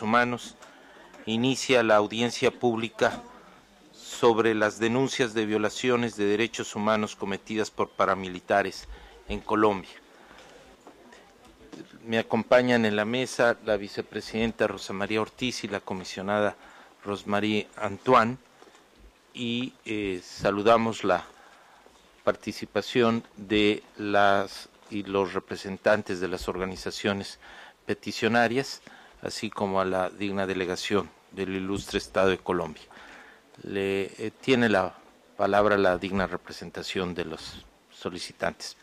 Humanos inicia la audiencia pública sobre las denuncias de violaciones de derechos humanos cometidas por paramilitares en Colombia. Me acompañan en la mesa la vicepresidenta Rosa María Ortiz y la comisionada Rosmarie Antoine y eh, saludamos la participación de las y los representantes de las organizaciones peticionarias así como a la digna delegación del ilustre Estado de Colombia. Le eh, tiene la palabra la digna representación de los solicitantes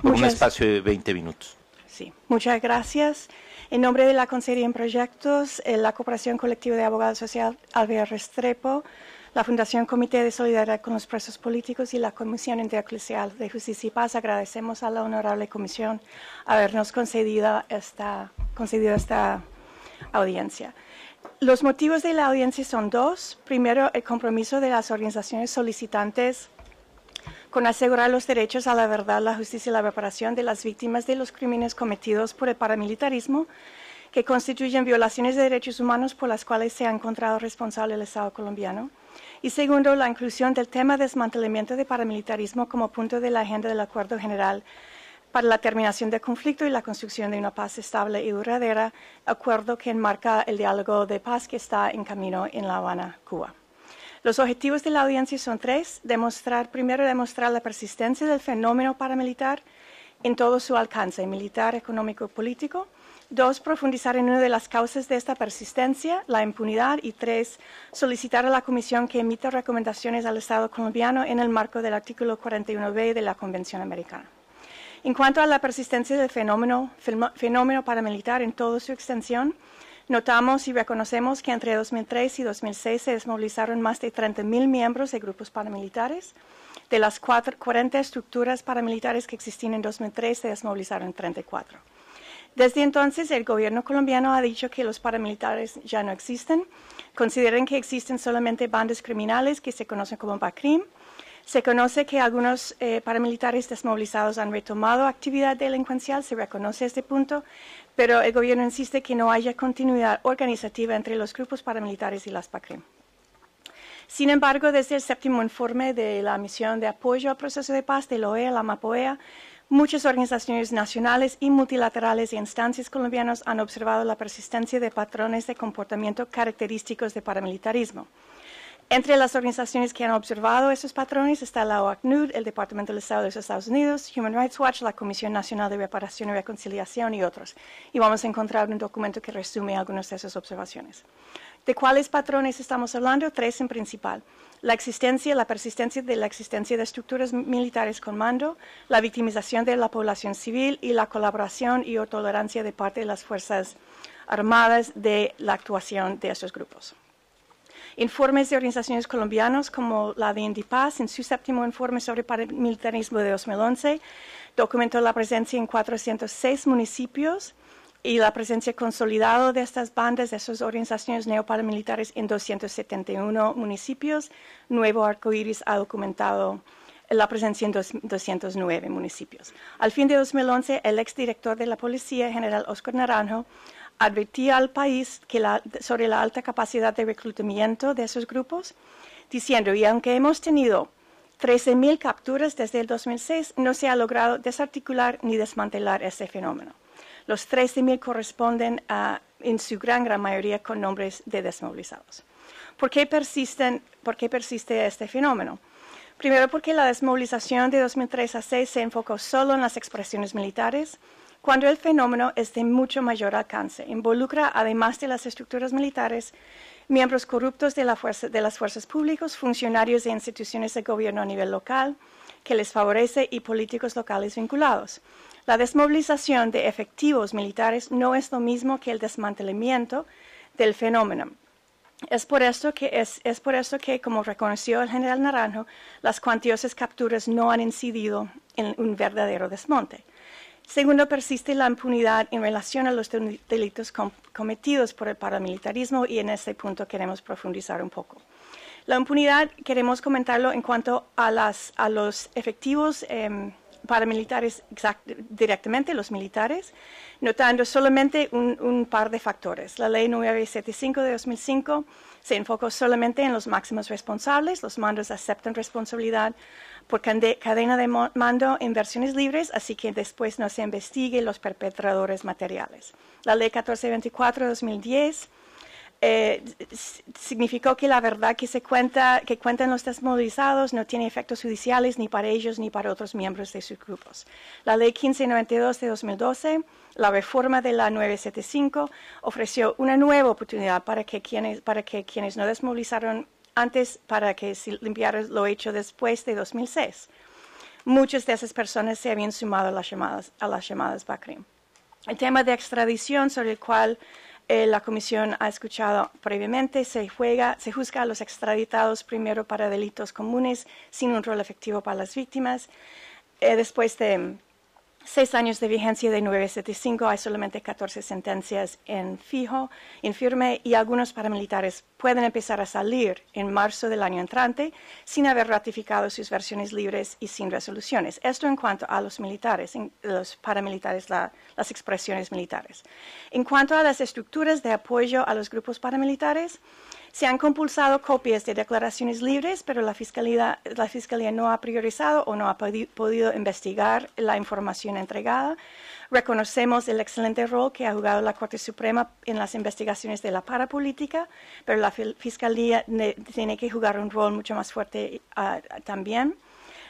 por un espacio de 20 minutos. Sí, muchas gracias. En nombre de la Consejería en Proyectos, eh, la Cooperación Colectiva de Abogados Social Alvear Restrepo, la Fundación Comité de Solidaridad con los Presos Políticos y la Comisión Intereclesial de Justicia y Paz agradecemos a la Honorable Comisión habernos concedido esta audiencia. Los motivos de la audiencia son dos. Primero, el compromiso de las organizaciones solicitantes con asegurar los derechos a la verdad, la justicia y la reparación de las víctimas de los crímenes cometidos por el paramilitarismo que constituyen violaciones de derechos humanos por las cuales se ha encontrado responsable el Estado colombiano. Y segundo, la inclusión del tema desmantelamiento de paramilitarismo como punto de la agenda del Acuerdo General para la terminación del conflicto y la construcción de una paz estable y duradera, acuerdo que enmarca el diálogo de paz que está en camino en La Habana, Cuba. Los objetivos de la audiencia son tres. Demostrar, primero, demostrar la persistencia del fenómeno paramilitar en todo su alcance militar, económico y político Dos, profundizar en una de las causas de esta persistencia, la impunidad. Y tres, solicitar a la Comisión que emita recomendaciones al Estado colombiano en el marco del artículo 41b de la Convención Americana. En cuanto a la persistencia del fenómeno, paramilitar en toda su extensión, Notamos y reconocemos que entre 2003 y 2006 se desmovilizaron más de 30.000 miembros de grupos paramilitares. De las 40 estructuras paramilitares que existían en 2003, se desmovilizaron 34. Desde entonces, el gobierno colombiano ha dicho que los paramilitares ya no existen. Consideran que existen solamente bandas criminales que se conocen como BACRIM. Se conoce que algunos eh, paramilitares desmovilizados han retomado actividad delincuencial, se reconoce este punto, pero el gobierno insiste que no haya continuidad organizativa entre los grupos paramilitares y las BACRIM. Sin embargo, desde el séptimo informe de la misión de apoyo al proceso de paz de la OEA, la MAPOEA, Muchas organizaciones nacionales y multilaterales y instancias colombianas han observado la persistencia de patrones de comportamiento característicos de paramilitarismo. Entre las organizaciones que han observado esos patrones está la OACNUD, el Departamento del Estado de los Estados Unidos, Human Rights Watch, la Comisión Nacional de Reparación y Reconciliación y otros. Y vamos a encontrar un documento que resume algunas de esas observaciones. ¿De cuáles patrones estamos hablando? Tres en principal. La existencia, la persistencia de la existencia de estructuras militares con mando, la victimización de la población civil y la colaboración y o tolerancia de parte de las fuerzas armadas de la actuación de estos grupos. Informes de organizaciones colombianas como la de Indipaz en su séptimo informe sobre paramilitarismo de 2011 documentó la presencia en 406 municipios y la presencia consolidada de estas bandas, de esas organizaciones neoparamilitares en 271 municipios. Nuevo Arcoíris ha documentado la presencia en 209 municipios. Al fin de 2011, el exdirector de la Policía, general Oscar Naranjo, advertía al país sobre la alta capacidad de reclutamiento de esos grupos, diciendo, y aunque hemos tenido 13.000 capturas desde el 2006, no se ha logrado desarticular ni desmantelar ese fenómeno. Los 13.000 corresponden en su gran, gran mayoría con nombres de desmovilizados. ¿Por qué, persiste este fenómeno? Primero, porque la desmovilización de 2003 a 2006 se enfocó solo en las expresiones militares, cuando el fenómeno es de mucho mayor alcance. Involucra, además de las estructuras militares, miembros corruptos de las fuerzas públicas, funcionarios de instituciones de gobierno a nivel local, que les favorece y políticos locales vinculados. La desmovilización de efectivos militares no es lo mismo que el desmantelamiento del fenómeno. Es por, eso que como reconoció el general Naranjo, las cuantiosas capturas no han incidido en un verdadero desmonte. Segundo, persiste la impunidad en relación a los delitos cometidos por el paramilitarismo y en este punto queremos profundizar un poco. La impunidad queremos comentarlo en cuanto a, los efectivos em, paramilitares directamente, los militares, notando solamente un, par de factores. La ley 975 de 2005 se enfocó solamente en los máximos responsables, los mandos aceptan responsabilidad por cadena de mando en versiones libres, así que después no se investiguen los perpetradores materiales. La ley 1424 de 2010 eh, significó que la verdad que se cuenta, que cuentan los desmovilizados no tiene efectos judiciales ni para ellos ni para otros miembros de sus grupos. La ley 1592 de 2012, la reforma de la 975, ofreció una nueva oportunidad para que quienes, no desmovilizaron antes, para que se limpiaran lo hecho después de 2006. Muchas de esas personas se habían sumado a las llamadas, a las llamadas BACRIM. El tema de extradición sobre el cual eh, la comisión ha escuchado previamente, se, juega, se juzga a los extraditados primero para delitos comunes sin un rol efectivo para las víctimas. Eh, después de seis años de vigencia de 975, hay solamente 14 sentencias en fijo, en firme, y algunos paramilitares pueden empezar a salir en marzo del año entrante sin haber ratificado sus versiones libres y sin resoluciones. Esto en cuanto a los militares, los paramilitares, las expresiones militares. En cuanto a las estructuras de apoyo a los grupos paramilitares, se han compulsado copias de declaraciones libres, pero la Fiscalía, no ha priorizado o no ha podido investigar la información entregada. Reconocemos el excelente rol que ha jugado la Corte Suprema en las investigaciones de la parapolítica, pero la Fiscalía tiene que jugar un rol mucho más fuerte ah, también.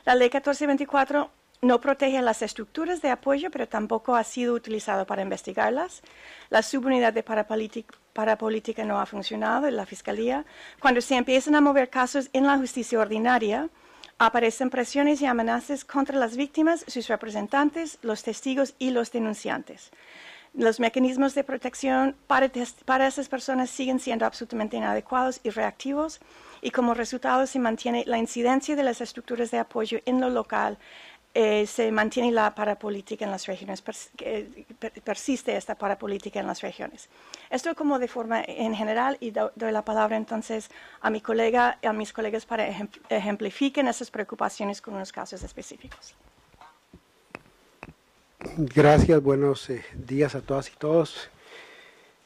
La Ley 1424 no protege las estructuras de apoyo, pero tampoco ha sido utilizado para investigarlas. La subunidad de parapolítica para política no ha funcionado en la Fiscalía, cuando se empiezan a mover casos en la justicia ordinaria, aparecen presiones y amenazas contra las víctimas, sus representantes, los testigos y los denunciantes. Los mecanismos de protección para, para esas personas siguen siendo absolutamente inadecuados y reactivos y como resultado se mantiene la incidencia de las estructuras de apoyo en lo local eh, se mantiene la parapolítica en las regiones, persiste esta parapolítica en las regiones. Esto como de forma en general y doy la palabra entonces a mi colega y a mis colegas para ejemplifiquen esas preocupaciones con unos casos específicos. Gracias, buenos eh, días a todas y todos.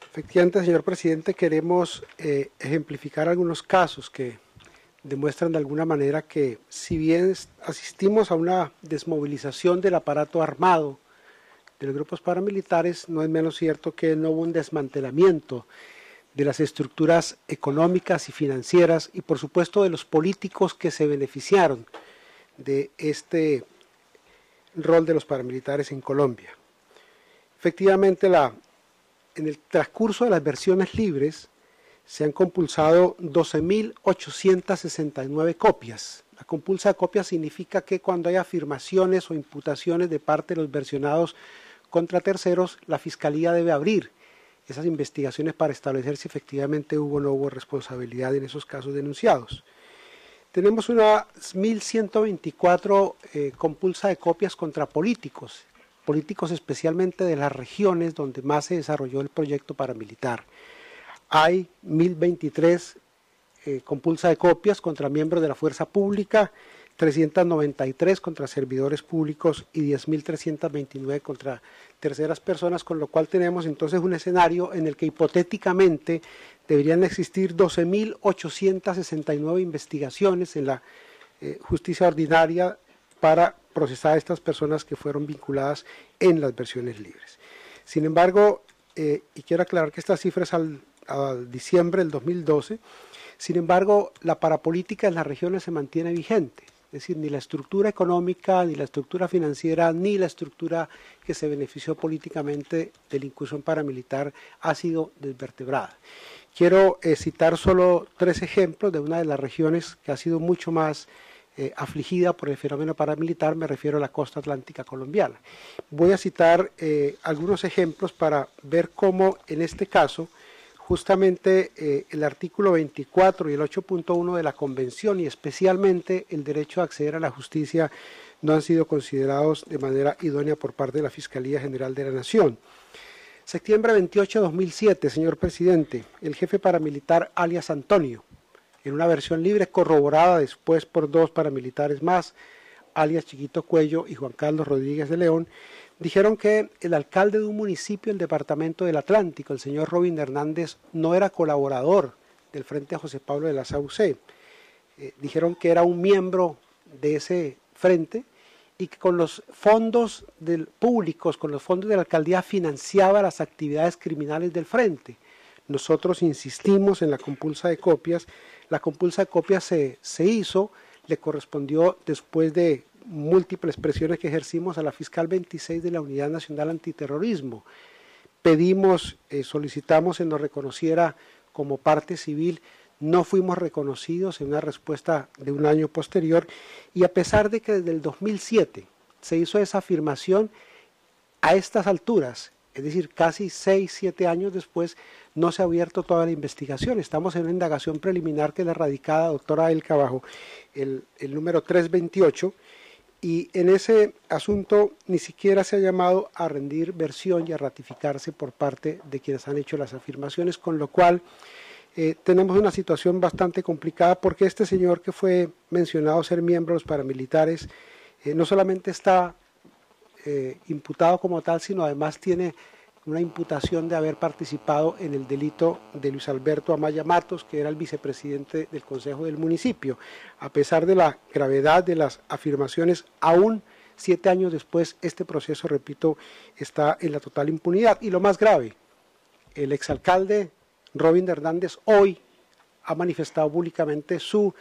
Efectivamente, señor presidente, queremos eh, ejemplificar algunos casos que demuestran de alguna manera que si bien asistimos a una desmovilización del aparato armado de los grupos paramilitares, no es menos cierto que no hubo un desmantelamiento de las estructuras económicas y financieras y por supuesto de los políticos que se beneficiaron de este rol de los paramilitares en Colombia. Efectivamente, la, en el transcurso de las versiones libres, se han compulsado 12.869 copias. La compulsa de copias significa que cuando hay afirmaciones o imputaciones de parte de los versionados contra terceros, la Fiscalía debe abrir esas investigaciones para establecer si efectivamente hubo o no hubo responsabilidad en esos casos denunciados. Tenemos unas 1.124 eh, compulsa de copias contra políticos, políticos especialmente de las regiones donde más se desarrolló el proyecto paramilitar hay 1023 eh, compulsa de copias contra miembros de la fuerza pública, 393 contra servidores públicos y 10.329 contra terceras personas, con lo cual tenemos entonces un escenario en el que hipotéticamente deberían existir 12.869 investigaciones en la eh, justicia ordinaria para procesar a estas personas que fueron vinculadas en las versiones libres. Sin embargo, eh, y quiero aclarar que estas cifras al a diciembre del 2012. Sin embargo, la parapolítica en las regiones se mantiene vigente. Es decir, ni la estructura económica, ni la estructura financiera, ni la estructura que se benefició políticamente de la incursión paramilitar ha sido desvertebrada. Quiero eh, citar solo tres ejemplos de una de las regiones que ha sido mucho más eh, afligida por el fenómeno paramilitar, me refiero a la costa atlántica colombiana. Voy a citar eh, algunos ejemplos para ver cómo en este caso justamente eh, el artículo 24 y el 8.1 de la Convención y especialmente el derecho a acceder a la justicia no han sido considerados de manera idónea por parte de la Fiscalía General de la Nación. Septiembre 28 de 2007, señor presidente, el jefe paramilitar alias Antonio, en una versión libre corroborada después por dos paramilitares más, alias Chiquito Cuello y Juan Carlos Rodríguez de León, dijeron que el alcalde de un municipio del departamento del Atlántico, el señor Robin Hernández, no era colaborador del Frente José Pablo de la SAUCE. Eh, dijeron que era un miembro de ese frente y que con los fondos del, públicos, con los fondos de la alcaldía, financiaba las actividades criminales del frente. Nosotros insistimos en la compulsa de copias. La compulsa de copias se hizo, le correspondió después de múltiples presiones que ejercimos a la fiscal 26 de la Unidad Nacional Antiterrorismo. Pedimos, eh, solicitamos que nos reconociera como parte civil, no fuimos reconocidos en una respuesta de un año posterior y a pesar de que desde el 2007 se hizo esa afirmación, a estas alturas, es decir, casi 6, 7 años después, no se ha abierto toda la investigación. Estamos en una indagación preliminar que la radicada doctora El Cabajo, el, el número 328 y en ese asunto ni siquiera se ha llamado a rendir versión y a ratificarse por parte de quienes han hecho las afirmaciones, con lo cual eh, tenemos una situación bastante complicada porque este señor que fue mencionado ser miembro de los paramilitares eh, no solamente está eh, imputado como tal, sino además tiene una imputación de haber participado en el delito de Luis Alberto Amaya Matos, que era el vicepresidente del Consejo del Municipio. A pesar de la gravedad de las afirmaciones, aún siete años después, este proceso, repito, está en la total impunidad. Y lo más grave, el exalcalde Robin Hernández hoy ha manifestado públicamente su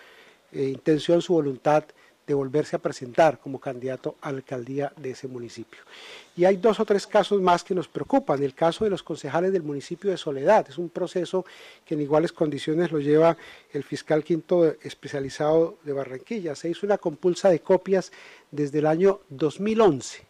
eh, intención, su voluntad de volverse a presentar como candidato a alcaldía de ese municipio. Y hay dos o tres casos más que nos preocupan. El caso de los concejales del municipio de Soledad. Es un proceso que en iguales condiciones lo lleva el fiscal quinto especializado de Barranquilla. Se hizo una compulsa de copias desde el año 2011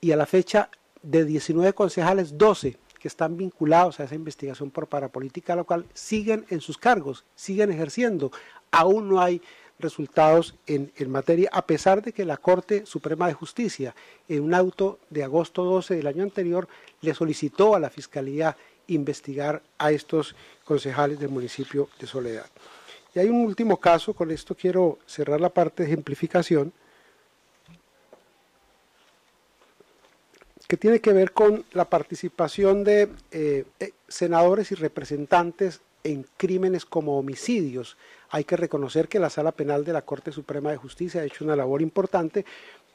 y a la fecha de 19 concejales, 12 que están vinculados a esa investigación por parapolítica local siguen en sus cargos, siguen ejerciendo. Aún no hay resultados en, materia, a pesar de que la Corte Suprema de Justicia, en un auto de agosto 12 del año anterior, le solicitó a la Fiscalía investigar a estos concejales del municipio de Soledad. Y hay un último caso, con esto quiero cerrar la parte de ejemplificación, que tiene que ver con la participación de eh, eh, senadores y representantes en crímenes como homicidios. Hay que reconocer que la Sala Penal de la Corte Suprema de Justicia ha hecho una labor importante,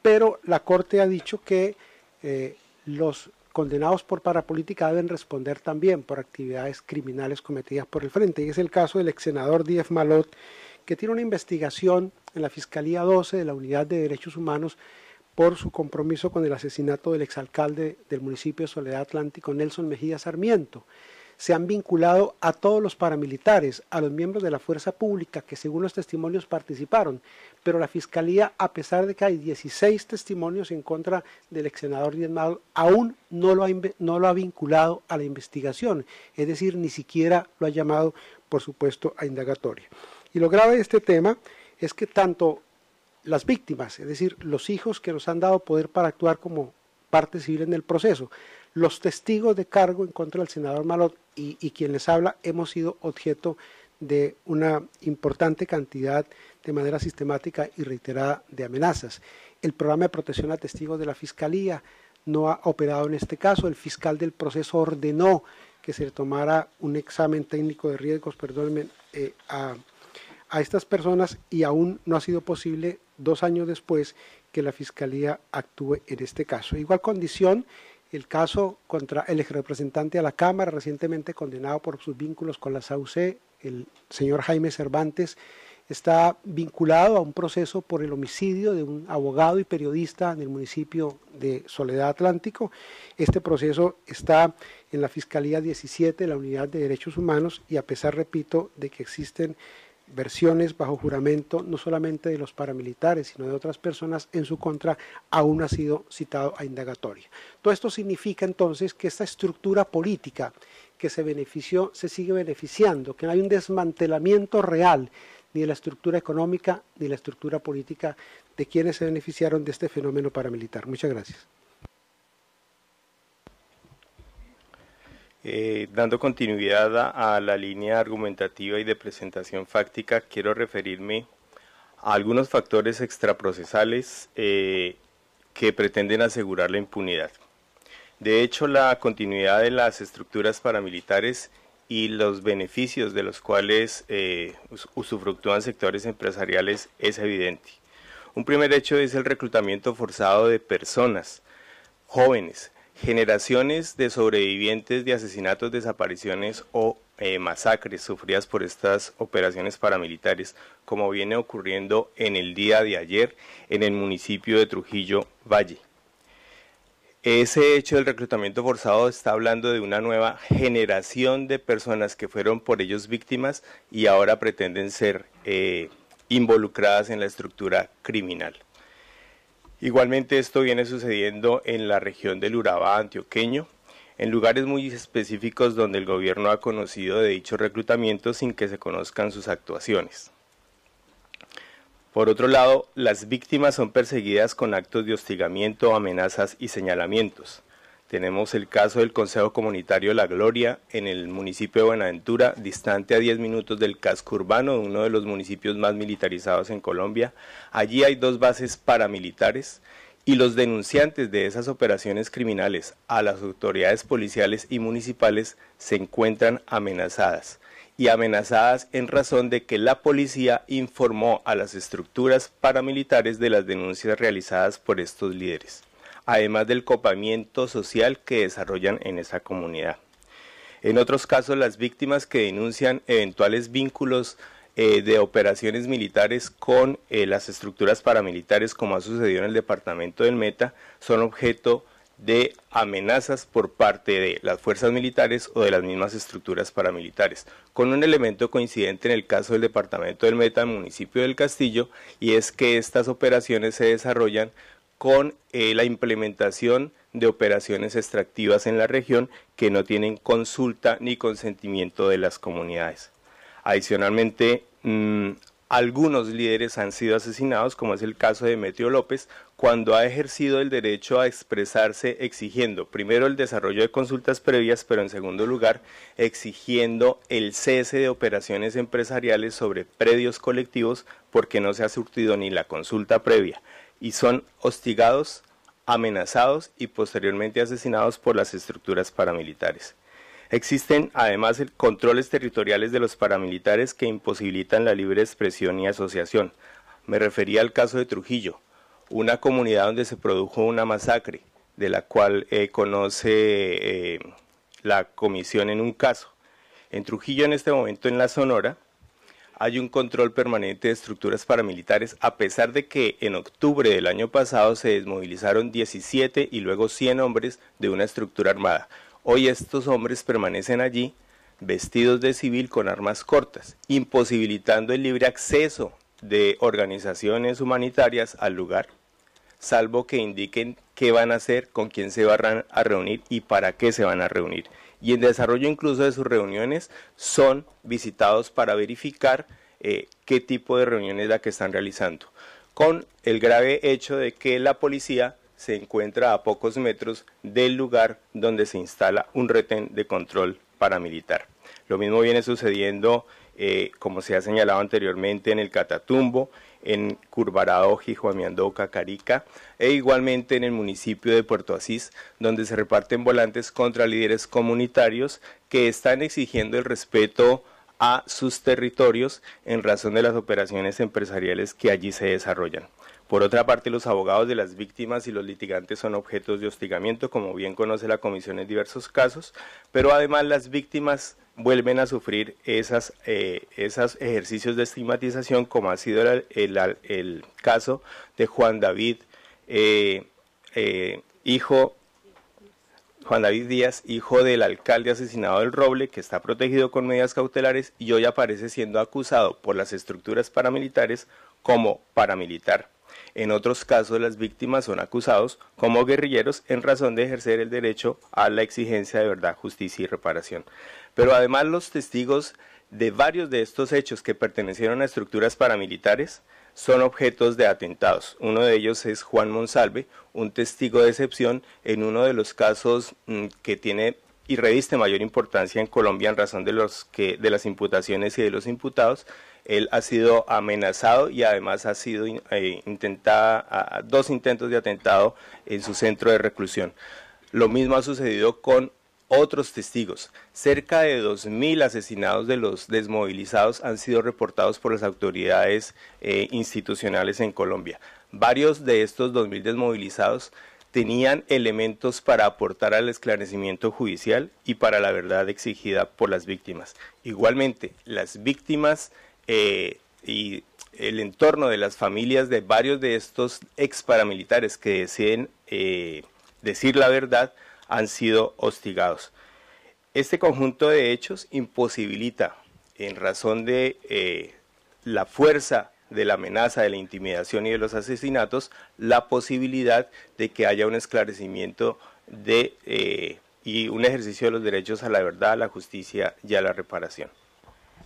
pero la Corte ha dicho que eh, los condenados por parapolítica deben responder también por actividades criminales cometidas por el Frente. Y es el caso del ex senador Diez Malot, que tiene una investigación en la Fiscalía 12 de la Unidad de Derechos Humanos por su compromiso con el asesinato del exalcalde del municipio de Soledad Atlántico, Nelson Mejía Sarmiento se han vinculado a todos los paramilitares, a los miembros de la fuerza pública que según los testimonios participaron, pero la Fiscalía, a pesar de que hay 16 testimonios en contra del ex senador diezmado, aún no lo, ha, no lo ha vinculado a la investigación, es decir, ni siquiera lo ha llamado, por supuesto, a indagatoria. Y lo grave de este tema es que tanto las víctimas, es decir, los hijos que nos han dado poder para actuar como parte civil en el proceso, los testigos de cargo en contra del senador Malot y, quien les habla hemos sido objeto de una importante cantidad de manera sistemática y reiterada de amenazas. El programa de protección a testigos de la Fiscalía no ha operado en este caso. El fiscal del proceso ordenó que se tomara un examen técnico de riesgos, eh, a estas personas y aún no ha sido posible dos años después que la Fiscalía actúe en este caso. Igual condición el caso contra el ex representante a la Cámara, recientemente condenado por sus vínculos con la SAUC, el señor Jaime Cervantes, está vinculado a un proceso por el homicidio de un abogado y periodista en el municipio de Soledad Atlántico. Este proceso está en la Fiscalía 17, la Unidad de Derechos Humanos, y a pesar, repito, de que existen versiones bajo juramento, no solamente de los paramilitares, sino de otras personas en su contra, aún ha sido citado a indagatoria. Todo esto significa entonces que esta estructura política que se benefició, se sigue beneficiando, que no hay un desmantelamiento real ni de la estructura económica ni de la estructura política de quienes se beneficiaron de este fenómeno paramilitar. Muchas gracias. Eh, dando continuidad a, la línea argumentativa y de presentación fáctica, quiero referirme a algunos factores extraprocesales eh, que pretenden asegurar la impunidad. De hecho, la continuidad de las estructuras paramilitares y los beneficios de los cuales eh, usufructúan sectores empresariales es evidente. Un primer hecho es el reclutamiento forzado de personas jóvenes Generaciones de sobrevivientes de asesinatos, desapariciones o eh, masacres sufridas por estas operaciones paramilitares, como viene ocurriendo en el día de ayer en el municipio de Trujillo Valle. Ese hecho del reclutamiento forzado está hablando de una nueva generación de personas que fueron por ellos víctimas y ahora pretenden ser eh, involucradas en la estructura criminal. Igualmente esto viene sucediendo en la región del Urabá antioqueño, en lugares muy específicos donde el gobierno ha conocido de dichos reclutamiento sin que se conozcan sus actuaciones. Por otro lado, las víctimas son perseguidas con actos de hostigamiento, amenazas y señalamientos. Tenemos el caso del Consejo Comunitario La Gloria en el municipio de Buenaventura, distante a 10 minutos del casco urbano, uno de los municipios más militarizados en Colombia. Allí hay dos bases paramilitares y los denunciantes de esas operaciones criminales a las autoridades policiales y municipales se encuentran amenazadas y amenazadas en razón de que la policía informó a las estructuras paramilitares de las denuncias realizadas por estos líderes además del copamiento social que desarrollan en esa comunidad. En otros casos, las víctimas que denuncian eventuales vínculos eh, de operaciones militares con eh, las estructuras paramilitares, como ha sucedido en el departamento del Meta, son objeto de amenazas por parte de las fuerzas militares o de las mismas estructuras paramilitares, con un elemento coincidente en el caso del departamento del Meta, municipio del Castillo, y es que estas operaciones se desarrollan con eh, la implementación de operaciones extractivas en la región que no tienen consulta ni consentimiento de las comunidades. Adicionalmente, mm, algunos líderes han sido asesinados, como es el caso de Demetrio López, cuando ha ejercido el derecho a expresarse exigiendo, primero, el desarrollo de consultas previas, pero en segundo lugar, exigiendo el cese de operaciones empresariales sobre predios colectivos porque no se ha surtido ni la consulta previa y son hostigados, amenazados y posteriormente asesinados por las estructuras paramilitares. Existen además controles territoriales de los paramilitares que imposibilitan la libre expresión y asociación. Me refería al caso de Trujillo, una comunidad donde se produjo una masacre, de la cual eh, conoce eh, la comisión en un caso. En Trujillo en este momento en la Sonora hay un control permanente de estructuras paramilitares, a pesar de que en octubre del año pasado se desmovilizaron 17 y luego 100 hombres de una estructura armada. Hoy estos hombres permanecen allí vestidos de civil con armas cortas, imposibilitando el libre acceso de organizaciones humanitarias al lugar, salvo que indiquen qué van a hacer, con quién se van a reunir y para qué se van a reunir y en desarrollo incluso de sus reuniones son visitados para verificar eh, qué tipo de reuniones la que están realizando, con el grave hecho de que la policía se encuentra a pocos metros del lugar donde se instala un retén de control paramilitar. Lo mismo viene sucediendo, eh, como se ha señalado anteriormente, en el Catatumbo, en Curvarao, Jijuamiandoca, Carica e igualmente en el municipio de Puerto Asís, donde se reparten volantes contra líderes comunitarios que están exigiendo el respeto a sus territorios en razón de las operaciones empresariales que allí se desarrollan. Por otra parte, los abogados de las víctimas y los litigantes son objetos de hostigamiento, como bien conoce la Comisión en diversos casos, pero además las víctimas vuelven a sufrir esos eh, ejercicios de estigmatización, como ha sido el, caso de Juan David, eh, eh, hijo Juan David Díaz, hijo del alcalde asesinado del Roble, que está protegido con medidas cautelares y hoy aparece siendo acusado por las estructuras paramilitares como paramilitar. En otros casos, las víctimas son acusados como guerrilleros en razón de ejercer el derecho a la exigencia de verdad, justicia y reparación. Pero además los testigos de varios de estos hechos que pertenecieron a estructuras paramilitares son objetos de atentados. Uno de ellos es Juan Monsalve, un testigo de excepción en uno de los casos mm, que tiene y reviste mayor importancia en Colombia en razón de, los que, de las imputaciones y de los imputados, él ha sido amenazado y además ha sido eh, intentada dos intentos de atentado en su centro de reclusión. Lo mismo ha sucedido con otros testigos. Cerca de 2.000 asesinados de los desmovilizados han sido reportados por las autoridades eh, institucionales en Colombia. Varios de estos 2.000 desmovilizados tenían elementos para aportar al esclarecimiento judicial y para la verdad exigida por las víctimas. Igualmente, las víctimas eh, y el entorno de las familias de varios de estos ex paramilitares que deciden eh, decir la verdad han sido hostigados. Este conjunto de hechos imposibilita, en razón de eh, la fuerza de la amenaza, de la intimidación y de los asesinatos, la posibilidad de que haya un esclarecimiento de, y un ejercicio de los derechos a la verdad, a la justicia y a la reparación.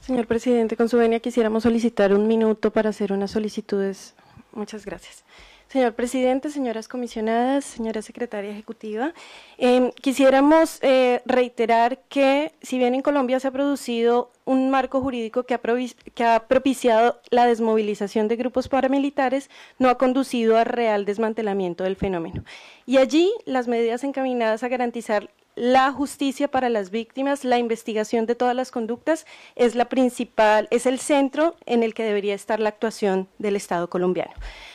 Señor presidente, con su venia quisiéramos solicitar un minuto para hacer unas solicitudes. Muchas gracias. Señor presidente, señoras comisionadas, señora secretaria ejecutiva, em, quisiéramos eh, reiterar que si bien en Colombia se ha producido un marco jurídico que ha, propiciado la desmovilización de grupos paramilitares, no ha conducido a real desmantelamiento del fenómeno. Y allí las medidas encaminadas a garantizar la justicia para las víctimas, la investigación de todas las conductas es la principal, es el centro en el que debería estar la actuación del Estado colombiano.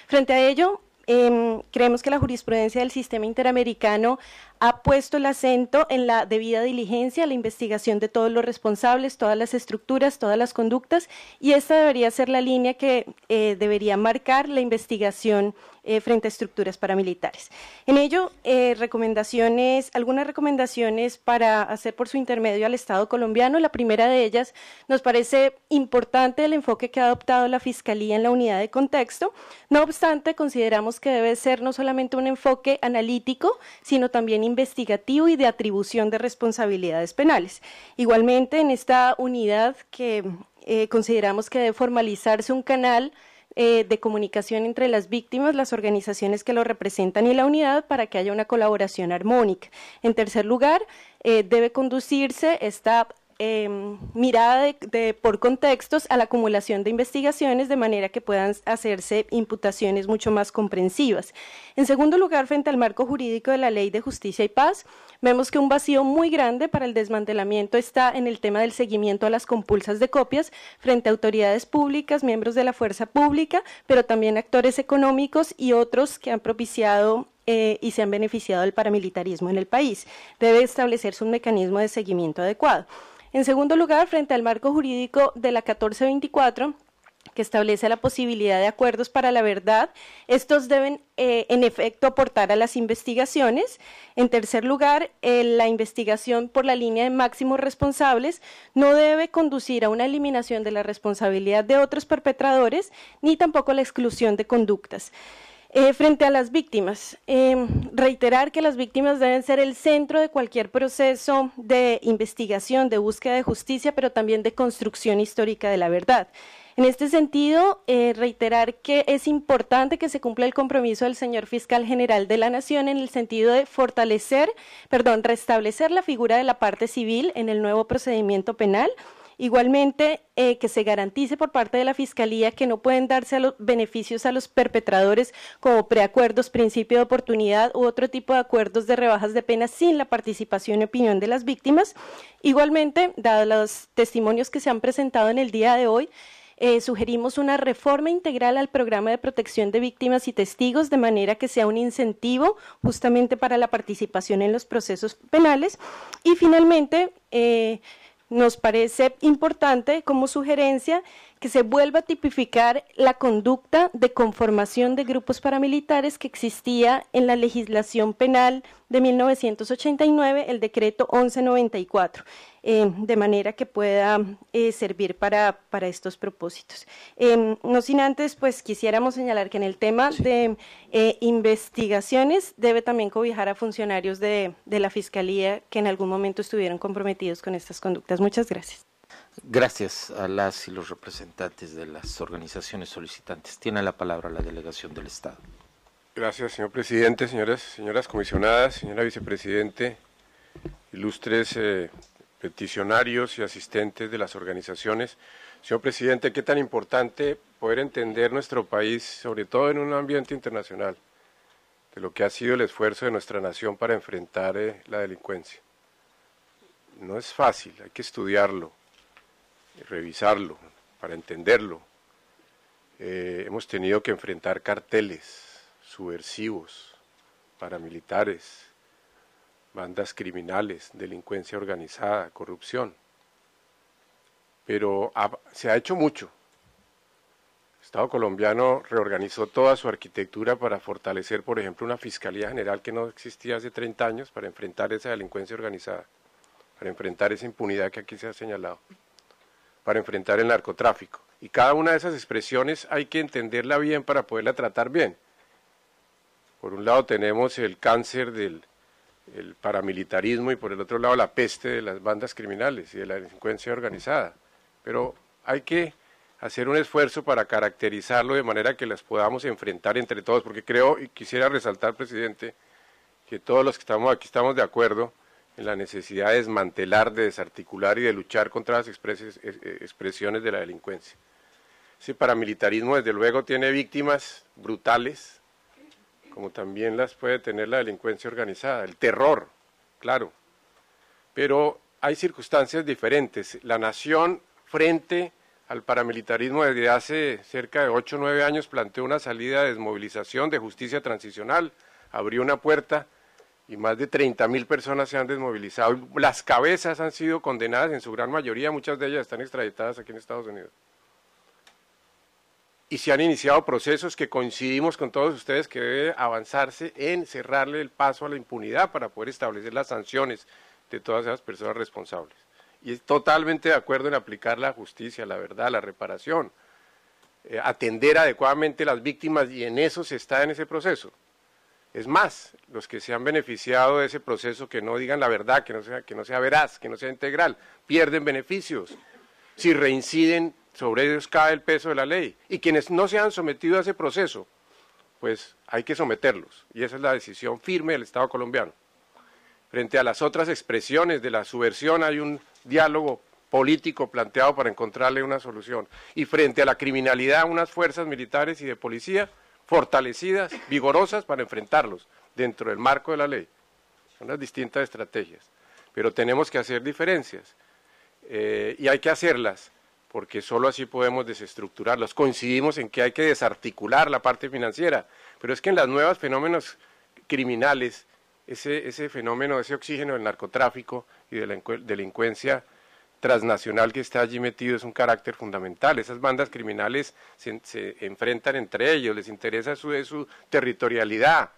Frente a ello, em, creemos que la jurisprudencia del sistema interamericano ha puesto el acento en la debida diligencia, la investigación de todos los responsables, todas las estructuras, todas las conductas, y esta debería ser la línea que eh, debería marcar la investigación eh, frente a estructuras paramilitares. En ello, eh, recomendaciones, algunas recomendaciones para hacer por su intermedio al Estado colombiano. La primera de ellas nos parece importante el enfoque que ha adoptado la Fiscalía en la unidad de contexto. No obstante, consideramos que debe ser no solamente un enfoque analítico, sino también investigativo y de atribución de responsabilidades penales. Igualmente, en esta unidad que eh, consideramos que debe formalizarse un canal eh, de comunicación entre las víctimas, las organizaciones que lo representan y la unidad para que haya una colaboración armónica. En tercer lugar, eh, debe conducirse esta Em, mirada por contextos a la acumulación de investigaciones de manera que puedan hacerse imputaciones mucho más comprensivas. En segundo lugar, frente al marco jurídico de la Ley de Justicia y Paz, vemos que un vacío muy grande para el desmantelamiento está en el tema del seguimiento a las compulsas de copias frente a autoridades públicas, miembros de la fuerza pública, pero también actores económicos y otros que han propiciado eh, y se han beneficiado del paramilitarismo en el país. Debe establecerse un mecanismo de seguimiento adecuado. En segundo lugar, frente al marco jurídico de la 1424, que establece la posibilidad de acuerdos para la verdad. Estos deben, eh, en efecto, aportar a las investigaciones. En tercer lugar, eh, la investigación por la línea de máximos responsables no debe conducir a una eliminación de la responsabilidad de otros perpetradores, ni tampoco a la exclusión de conductas. Eh, frente a las víctimas, eh, reiterar que las víctimas deben ser el centro de cualquier proceso de investigación, de búsqueda de justicia, pero también de construcción histórica de la verdad. En este sentido, eh, reiterar que es importante que se cumpla el compromiso del señor fiscal general de la Nación en el sentido de fortalecer, perdón, restablecer la figura de la parte civil en el nuevo procedimiento penal Igualmente, eh, que se garantice por parte de la Fiscalía que no pueden darse los beneficios a los perpetradores como preacuerdos, principio de oportunidad u otro tipo de acuerdos de rebajas de penas sin la participación y opinión de las víctimas. Igualmente, dados los testimonios que se han presentado en el día de hoy, eh, sugerimos una reforma integral al programa de protección de víctimas y testigos de manera que sea un incentivo justamente para la participación en los procesos penales. Y finalmente, eh, nos parece importante como sugerencia que se vuelva a tipificar la conducta de conformación de grupos paramilitares que existía en la legislación penal de 1989, el decreto 1194, eh, de manera que pueda eh, servir para, estos propósitos. Eh, no sin antes, pues quisiéramos señalar que en el tema de investigaciones debe también cobijar a funcionarios de, de la Fiscalía que en algún momento estuvieron comprometidos con estas conductas. Muchas gracias. Gracias a las y los representantes de las organizaciones solicitantes. Tiene la palabra la delegación del Estado. Gracias, señor presidente, señoras, señoras comisionadas, señora vicepresidente, ilustres eh, peticionarios y asistentes de las organizaciones. Señor presidente, qué tan importante poder entender nuestro país, sobre todo en un ambiente internacional, de lo que ha sido el esfuerzo de nuestra nación para enfrentar eh, la delincuencia. No es fácil, hay que estudiarlo, revisarlo, para entenderlo. Eh, hemos tenido que enfrentar carteles subversivos, paramilitares, bandas criminales, delincuencia organizada, corrupción. Pero se ha hecho mucho. El Estado colombiano reorganizó toda su arquitectura para fortalecer, por ejemplo, una Fiscalía General que no existía hace 30 años para enfrentar esa delincuencia organizada, para enfrentar esa impunidad que aquí se ha señalado para enfrentar el narcotráfico. Y cada una de esas expresiones hay que entenderla bien para poderla tratar bien. Por un lado tenemos el cáncer del paramilitarismo y por el otro lado la peste de las bandas criminales y de la delincuencia organizada. Pero hay que hacer un esfuerzo para caracterizarlo de manera que las podamos enfrentar entre todos, porque creo y quisiera resaltar, presidente, que todos los que estamos aquí estamos de acuerdo en la necesidad de desmantelar, de desarticular y de luchar contra las eh, eh, expresiones de la delincuencia. Ese paramilitarismo, desde luego, tiene víctimas brutales, como también las puede tener la delincuencia organizada, el terror, claro. Pero hay circunstancias diferentes. La nación frente al paramilitarismo desde hace cerca de 8 o 9 años planteó una salida de desmovilización, de justicia transicional, abrió una puerta y más de mil personas se han desmovilizado. Las cabezas han sido condenadas en su gran mayoría, muchas de ellas están extraditadas aquí en Estados Unidos. Y se han iniciado procesos que coincidimos con todos ustedes que debe avanzarse en cerrarle el paso a la impunidad para poder establecer las sanciones de todas esas personas responsables. Y es totalmente de acuerdo en aplicar la justicia, la verdad, la reparación, eh, atender adecuadamente a las víctimas y en eso se está en ese proceso. Es más, los que se han beneficiado de ese proceso, que no digan la verdad, que no sea, que no sea veraz, que no sea integral, pierden beneficios. Si reinciden, sobre ellos cae el peso de la ley. Y quienes no se han sometido a ese proceso, pues hay que someterlos. Y esa es la decisión firme del Estado colombiano. Frente a las otras expresiones de la subversión hay un diálogo político planteado para encontrarle una solución. Y frente a la criminalidad, unas fuerzas militares y de policía, fortalecidas, vigorosas para enfrentarlos dentro del marco de la ley. Son las distintas estrategias. Pero tenemos que hacer diferencias eh, y hay que hacerlas porque solo así podemos desestructurarlas. Coincidimos en que hay que desarticular la parte financiera, pero es que en los nuevos fenómenos criminales, ese, ese fenómeno, ese oxígeno del narcotráfico y de la delincuencia transnacional que está allí metido es un carácter fundamental. Esas bandas criminales se, enfrentan entre ellos, les interesa su, territorialidad,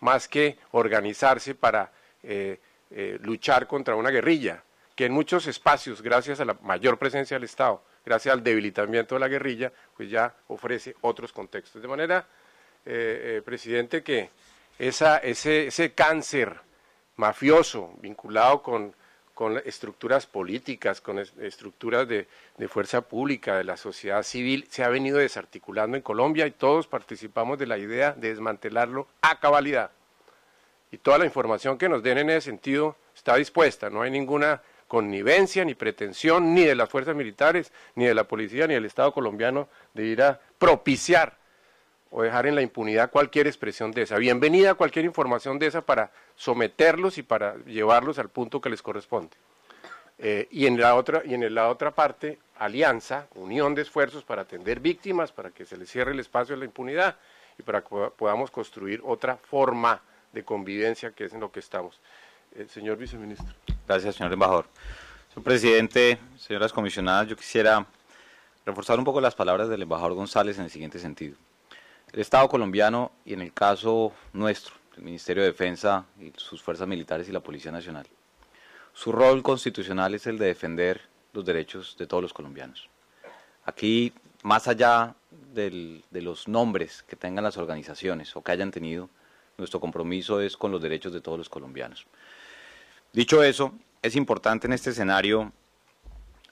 más que organizarse para eh, eh, luchar contra una guerrilla, que en muchos espacios, gracias a la mayor presencia del Estado, gracias al debilitamiento de la guerrilla, pues ya ofrece otros contextos. De manera, eh, eh presidente, que ese cáncer mafioso vinculado con con estructuras políticas, con estructuras de, fuerza pública, de la sociedad civil, se ha venido desarticulando en Colombia y todos participamos de la idea de desmantelarlo a cabalidad. Y toda la información que nos den en ese sentido está dispuesta, no hay ninguna connivencia ni pretensión ni de las fuerzas militares, ni de la policía, ni del Estado colombiano de ir a propiciar o dejar en la impunidad cualquier expresión de esa. Bienvenida cualquier información de esa para someterlos y para llevarlos al punto que les corresponde. Eh, y, en la otra, y en la otra parte, alianza, unión de esfuerzos para atender víctimas, para que se les cierre el espacio de la impunidad y para que podamos construir otra forma de convivencia que es en lo que estamos. Eh, señor viceministro. Gracias, señor embajador. Señor presidente, señoras comisionadas, yo quisiera reforzar un poco las palabras del embajador González en el siguiente sentido. El Estado colombiano y en el caso nuestro, el Ministerio de Defensa y sus fuerzas militares y la Policía Nacional. Su rol constitucional es el de defender los derechos de todos los colombianos. Aquí, más allá de los nombres que tengan las organizaciones o que hayan tenido, nuestro compromiso es con los derechos de todos los colombianos. Dicho eso, es importante en este escenario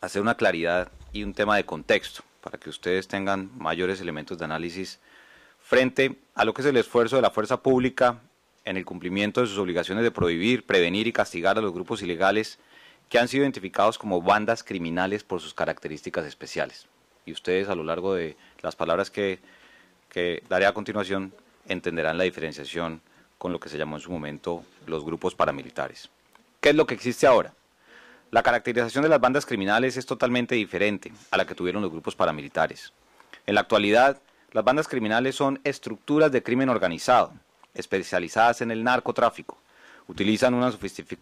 hacer una claridad y un tema de contexto para que ustedes tengan mayores elementos de análisis frente a lo que es el esfuerzo de la fuerza pública en el cumplimiento de sus obligaciones de prohibir, prevenir y castigar a los grupos ilegales que han sido identificados como bandas criminales por sus características especiales. Y ustedes a lo largo de las palabras que, daré a continuación entenderán la diferenciación con lo que se llamó en su momento los grupos paramilitares. ¿Qué es lo que existe ahora? La caracterización de las bandas criminales es totalmente diferente a la que tuvieron los grupos paramilitares. En la actualidad, las bandas criminales son estructuras de crimen organizado, especializadas en el narcotráfico. Utilizan una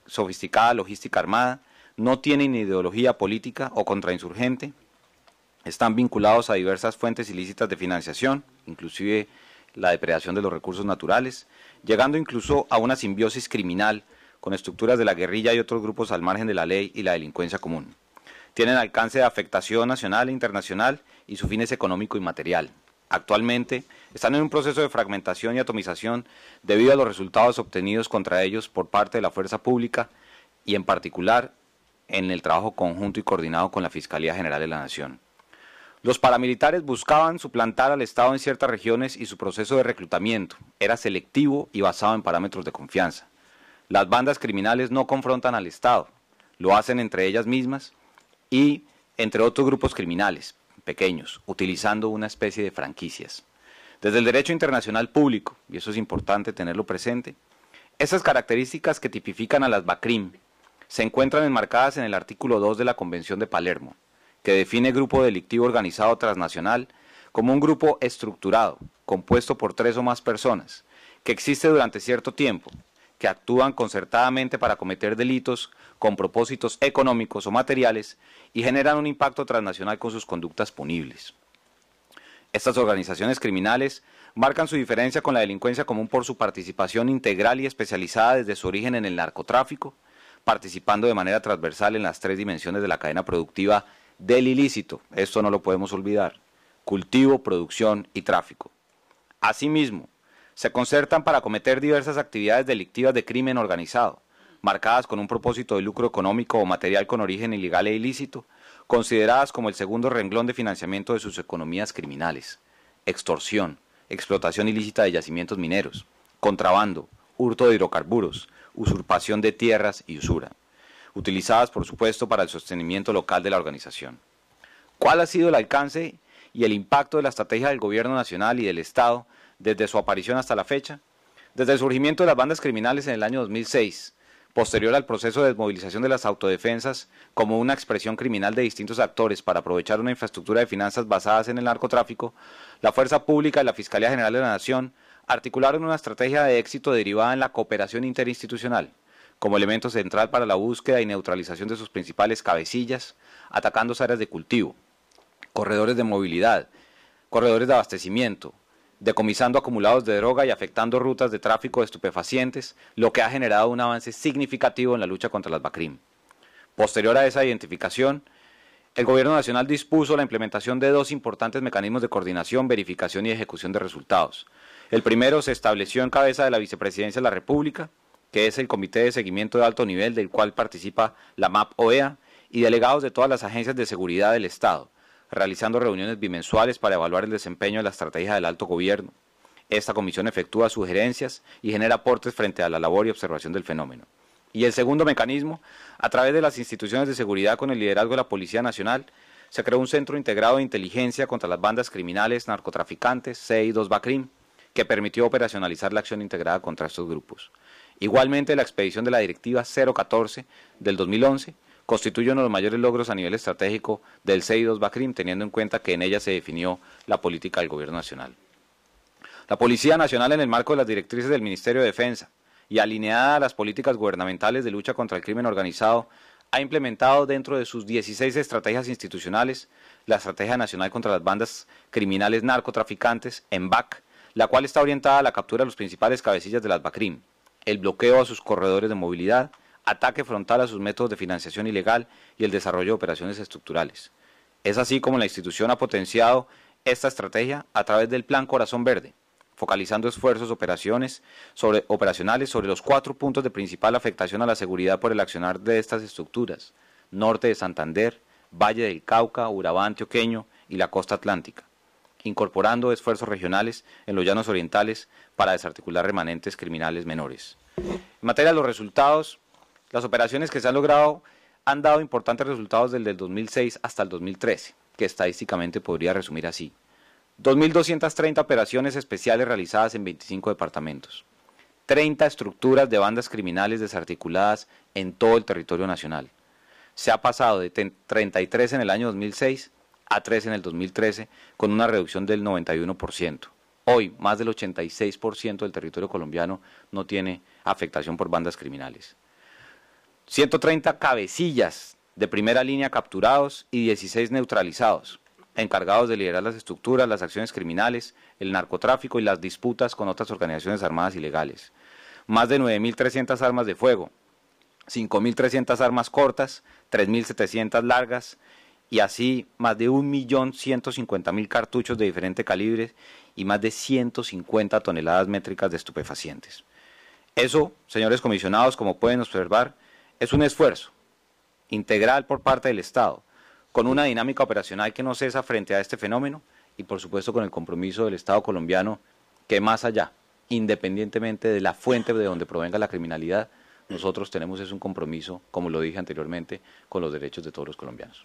sofisticada logística armada, no tienen ideología política o contrainsurgente, están vinculados a diversas fuentes ilícitas de financiación, inclusive la depredación de los recursos naturales, llegando incluso a una simbiosis criminal con estructuras de la guerrilla y otros grupos al margen de la ley y la delincuencia común. Tienen alcance de afectación nacional e internacional y su fin es económico y material. Actualmente están en un proceso de fragmentación y atomización debido a los resultados obtenidos contra ellos por parte de la fuerza pública y en particular en el trabajo conjunto y coordinado con la Fiscalía General de la Nación. Los paramilitares buscaban suplantar al Estado en ciertas regiones y su proceso de reclutamiento era selectivo y basado en parámetros de confianza. Las bandas criminales no confrontan al Estado, lo hacen entre ellas mismas y entre otros grupos criminales, pequeños, utilizando una especie de franquicias. Desde el derecho internacional público, y eso es importante tenerlo presente, esas características que tipifican a las BACRIM se encuentran enmarcadas en el artículo 2 de la Convención de Palermo, que define grupo delictivo organizado transnacional como un grupo estructurado, compuesto por tres o más personas, que existe durante cierto tiempo, que actúan concertadamente para cometer delitos con propósitos económicos o materiales y generan un impacto transnacional con sus conductas punibles. Estas organizaciones criminales marcan su diferencia con la delincuencia común por su participación integral y especializada desde su origen en el narcotráfico, participando de manera transversal en las tres dimensiones de la cadena productiva del ilícito, esto no lo podemos olvidar, cultivo, producción y tráfico. Asimismo, se concertan para cometer diversas actividades delictivas de crimen organizado, marcadas con un propósito de lucro económico o material con origen ilegal e ilícito, consideradas como el segundo renglón de financiamiento de sus economías criminales, extorsión, explotación ilícita de yacimientos mineros, contrabando, hurto de hidrocarburos, usurpación de tierras y usura, utilizadas por supuesto para el sostenimiento local de la organización. ¿Cuál ha sido el alcance y el impacto de la estrategia del Gobierno Nacional y del Estado desde su aparición hasta la fecha, desde el surgimiento de las bandas criminales en el año 2006, posterior al proceso de desmovilización de las autodefensas como una expresión criminal de distintos actores para aprovechar una infraestructura de finanzas basadas en el narcotráfico, la Fuerza Pública y la Fiscalía General de la Nación articularon una estrategia de éxito derivada en la cooperación interinstitucional, como elemento central para la búsqueda y neutralización de sus principales cabecillas, atacando áreas de cultivo, corredores de movilidad, corredores de abastecimiento, decomisando acumulados de droga y afectando rutas de tráfico de estupefacientes, lo que ha generado un avance significativo en la lucha contra las BACRIM. Posterior a esa identificación, el Gobierno Nacional dispuso la implementación de dos importantes mecanismos de coordinación, verificación y ejecución de resultados. El primero se estableció en cabeza de la Vicepresidencia de la República, que es el Comité de Seguimiento de Alto Nivel del cual participa la MAP OEA y delegados de todas las agencias de seguridad del Estado, realizando reuniones bimensuales para evaluar el desempeño de la estrategia del alto gobierno. Esta comisión efectúa sugerencias y genera aportes frente a la labor y observación del fenómeno. Y el segundo mecanismo, a través de las instituciones de seguridad con el liderazgo de la Policía Nacional, se creó un centro integrado de inteligencia contra las bandas criminales, narcotraficantes, CI 2 Bacrim, que permitió operacionalizar la acción integrada contra estos grupos. Igualmente, la expedición de la Directiva 014 del 2011 constituyen los mayores logros a nivel estratégico del CI2 BACRIM, teniendo en cuenta que en ella se definió la política del Gobierno Nacional. La Policía Nacional, en el marco de las directrices del Ministerio de Defensa y alineada a las políticas gubernamentales de lucha contra el crimen organizado, ha implementado dentro de sus 16 estrategias institucionales la Estrategia Nacional contra las Bandas Criminales Narcotraficantes, EMBAC, la cual está orientada a la captura de los principales cabecillas de las BACRIM, el bloqueo a sus corredores de movilidad, ataque frontal a sus métodos de financiación ilegal y el desarrollo de operaciones estructurales. Es así como la institución ha potenciado esta estrategia a través del Plan Corazón Verde, focalizando esfuerzos operaciones operacionales sobre los cuatro puntos de principal afectación a la seguridad por el accionar de estas estructuras, norte de Santander, Valle del Cauca, Urabá antioqueño y la costa atlántica, incorporando esfuerzos regionales en los llanos orientales para desarticular remanentes criminales menores. En materia de los resultados, las operaciones que se han logrado han dado importantes resultados desde el 2006 hasta el 2013, que estadísticamente podría resumir así. 2.230 operaciones especiales realizadas en 25 departamentos. 30 estructuras de bandas criminales desarticuladas en todo el territorio nacional. Se ha pasado de 33 en el año 2006 a 3 en el 2013, con una reducción del 91%. Hoy, más del 86% del territorio colombiano no tiene afectación por bandas criminales. 130 cabecillas de primera línea capturados y 16 neutralizados, encargados de liderar las estructuras, las acciones criminales, el narcotráfico y las disputas con otras organizaciones armadas ilegales. Más de 9.300 armas de fuego, 5.300 armas cortas, 3.700 largas y así más de 1.150.000 cartuchos de diferente calibres y más de 150 toneladas métricas de estupefacientes. Eso, señores comisionados, como pueden observar, es un esfuerzo integral por parte del Estado, con una dinámica operacional que no cesa frente a este fenómeno y por supuesto con el compromiso del Estado colombiano que más allá, independientemente de la fuente de donde provenga la criminalidad, nosotros tenemos es un compromiso, como lo dije anteriormente, con los derechos de todos los colombianos.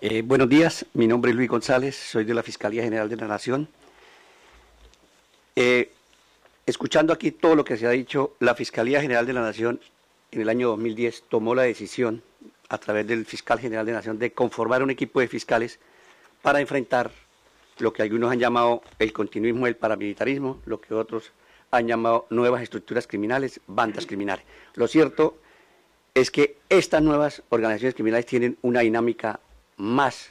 Eh, buenos días, mi nombre es Luis González, soy de la Fiscalía General de la Nación. Eh, escuchando aquí todo lo que se ha dicho, la Fiscalía General de la Nación en el año 2010 tomó la decisión, a través del fiscal general de Nación, de conformar un equipo de fiscales para enfrentar lo que algunos han llamado el continuismo del paramilitarismo, lo que otros han llamado nuevas estructuras criminales, bandas criminales. Lo cierto es que estas nuevas organizaciones criminales tienen una dinámica más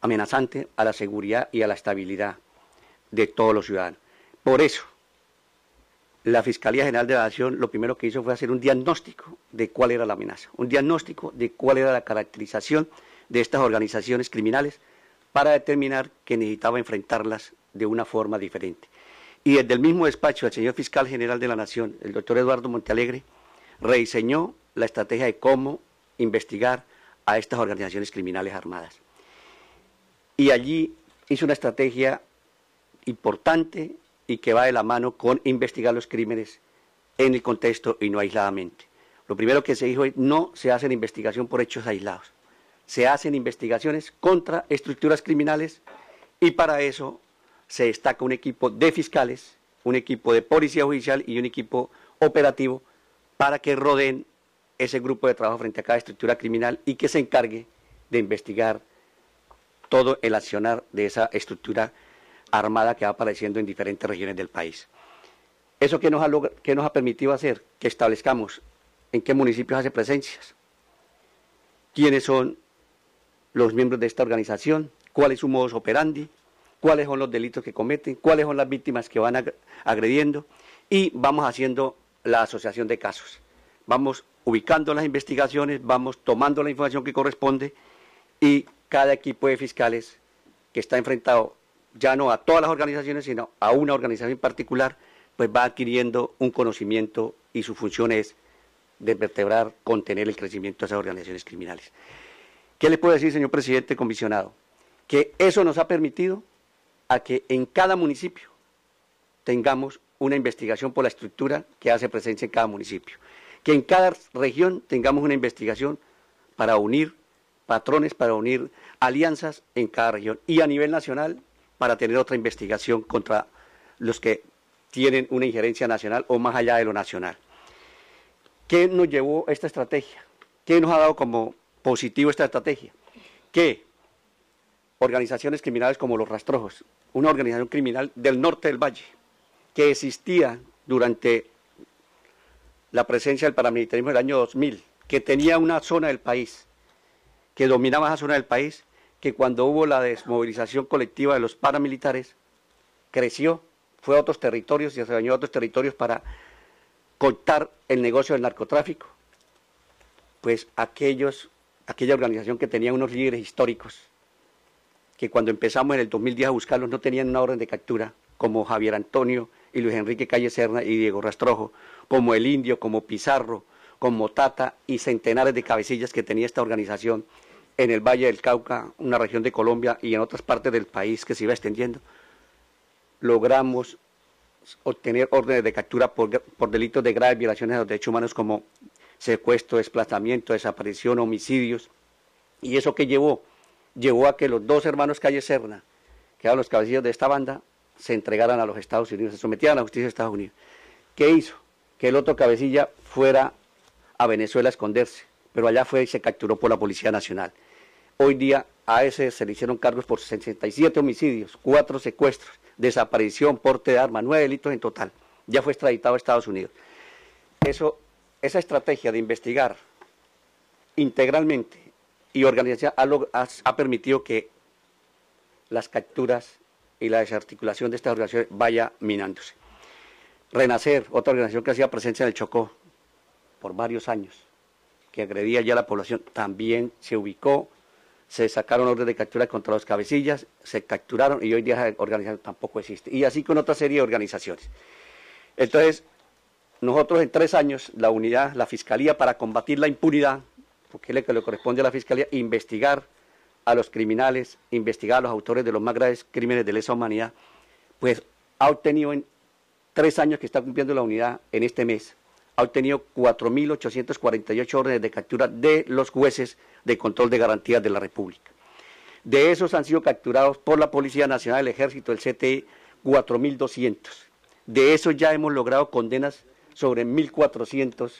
amenazante a la seguridad y a la estabilidad de todos los ciudadanos. Por eso, la Fiscalía General de la Nación lo primero que hizo fue hacer un diagnóstico de cuál era la amenaza, un diagnóstico de cuál era la caracterización de estas organizaciones criminales para determinar que necesitaba enfrentarlas de una forma diferente. Y desde el mismo despacho el señor fiscal general de la Nación, el doctor Eduardo Montealegre, rediseñó la estrategia de cómo investigar a estas organizaciones criminales armadas. Y allí hizo una estrategia importante y que va de la mano con investigar los crímenes en el contexto y no aisladamente. Lo primero que se dijo es no se hace investigación por hechos aislados, se hacen investigaciones contra estructuras criminales y para eso se destaca un equipo de fiscales, un equipo de policía judicial y un equipo operativo para que rodeen ese grupo de trabajo frente a cada estructura criminal y que se encargue de investigar todo el accionar de esa estructura criminal armada que va apareciendo en diferentes regiones del país. ¿Eso que nos ha, nos ha permitido hacer? Que establezcamos en qué municipios hace presencias, quiénes son los miembros de esta organización, cuál es su modus operandi, cuáles son los delitos que cometen, cuáles son las víctimas que van agrediendo y vamos haciendo la asociación de casos. Vamos ubicando las investigaciones, vamos tomando la información que corresponde y cada equipo de fiscales que está enfrentado ya no a todas las organizaciones, sino a una organización en particular, pues va adquiriendo un conocimiento y su función es desvertebrar, contener el crecimiento de esas organizaciones criminales. ¿Qué le puedo decir, señor presidente comisionado? Que eso nos ha permitido a que en cada municipio tengamos una investigación por la estructura que hace presencia en cada municipio, que en cada región tengamos una investigación para unir patrones, para unir alianzas en cada región y a nivel nacional para tener otra investigación contra los que tienen una injerencia nacional o más allá de lo nacional. ¿Qué nos llevó esta estrategia? ¿Qué nos ha dado como positivo esta estrategia? Que organizaciones criminales como los Rastrojos, una organización criminal del norte del valle, que existía durante la presencia del paramilitarismo del año 2000, que tenía una zona del país, que dominaba esa zona del país, que cuando hubo la desmovilización colectiva de los paramilitares, creció, fue a otros territorios y se bañó a otros territorios para cortar el negocio del narcotráfico. Pues aquellos, aquella organización que tenía unos líderes históricos, que cuando empezamos en el 2010 a buscarlos no tenían una orden de captura, como Javier Antonio y Luis Enrique Calle Serna y Diego Rastrojo, como El Indio, como Pizarro, como Tata y centenares de cabecillas que tenía esta organización en el Valle del Cauca, una región de Colombia y en otras partes del país que se iba extendiendo, logramos obtener órdenes de captura por, delitos de graves violaciones a los derechos humanos como secuestro, desplazamiento, desaparición, homicidios. ¿Y eso que llevó? Llevó a que los dos hermanos Calle Serna, que eran los cabecillos de esta banda, se entregaran a los Estados Unidos, se sometieran a la justicia de Estados Unidos. ¿Qué hizo? Que el otro cabecilla fuera a Venezuela a esconderse pero allá fue y se capturó por la Policía Nacional. Hoy día a ese se le hicieron cargos por 67 homicidios, cuatro secuestros, desaparición, porte de armas, nueve delitos en total. Ya fue extraditado a Estados Unidos. esa estrategia de investigar integralmente y organización ha, ha permitido que las capturas y la desarticulación de estas organizaciones vaya minándose. Renacer, otra organización que hacía presencia en el Chocó por varios años, que agredía ya a la población, también se ubicó, se sacaron órdenes de captura contra los cabecillas, se capturaron y hoy día organización tampoco existe. Y así con otra serie de organizaciones. Entonces, nosotros en tres años, la unidad, la Fiscalía para combatir la impunidad, porque es lo que le corresponde a la Fiscalía, investigar a los criminales, investigar a los autores de los más graves crímenes de lesa humanidad, pues ha obtenido en tres años que está cumpliendo la unidad en este mes ha obtenido 4.848 órdenes de captura de los jueces de control de garantías de la República. De esos han sido capturados por la Policía Nacional, del Ejército, el CTE, 4.200. De esos ya hemos logrado condenas sobre 1.400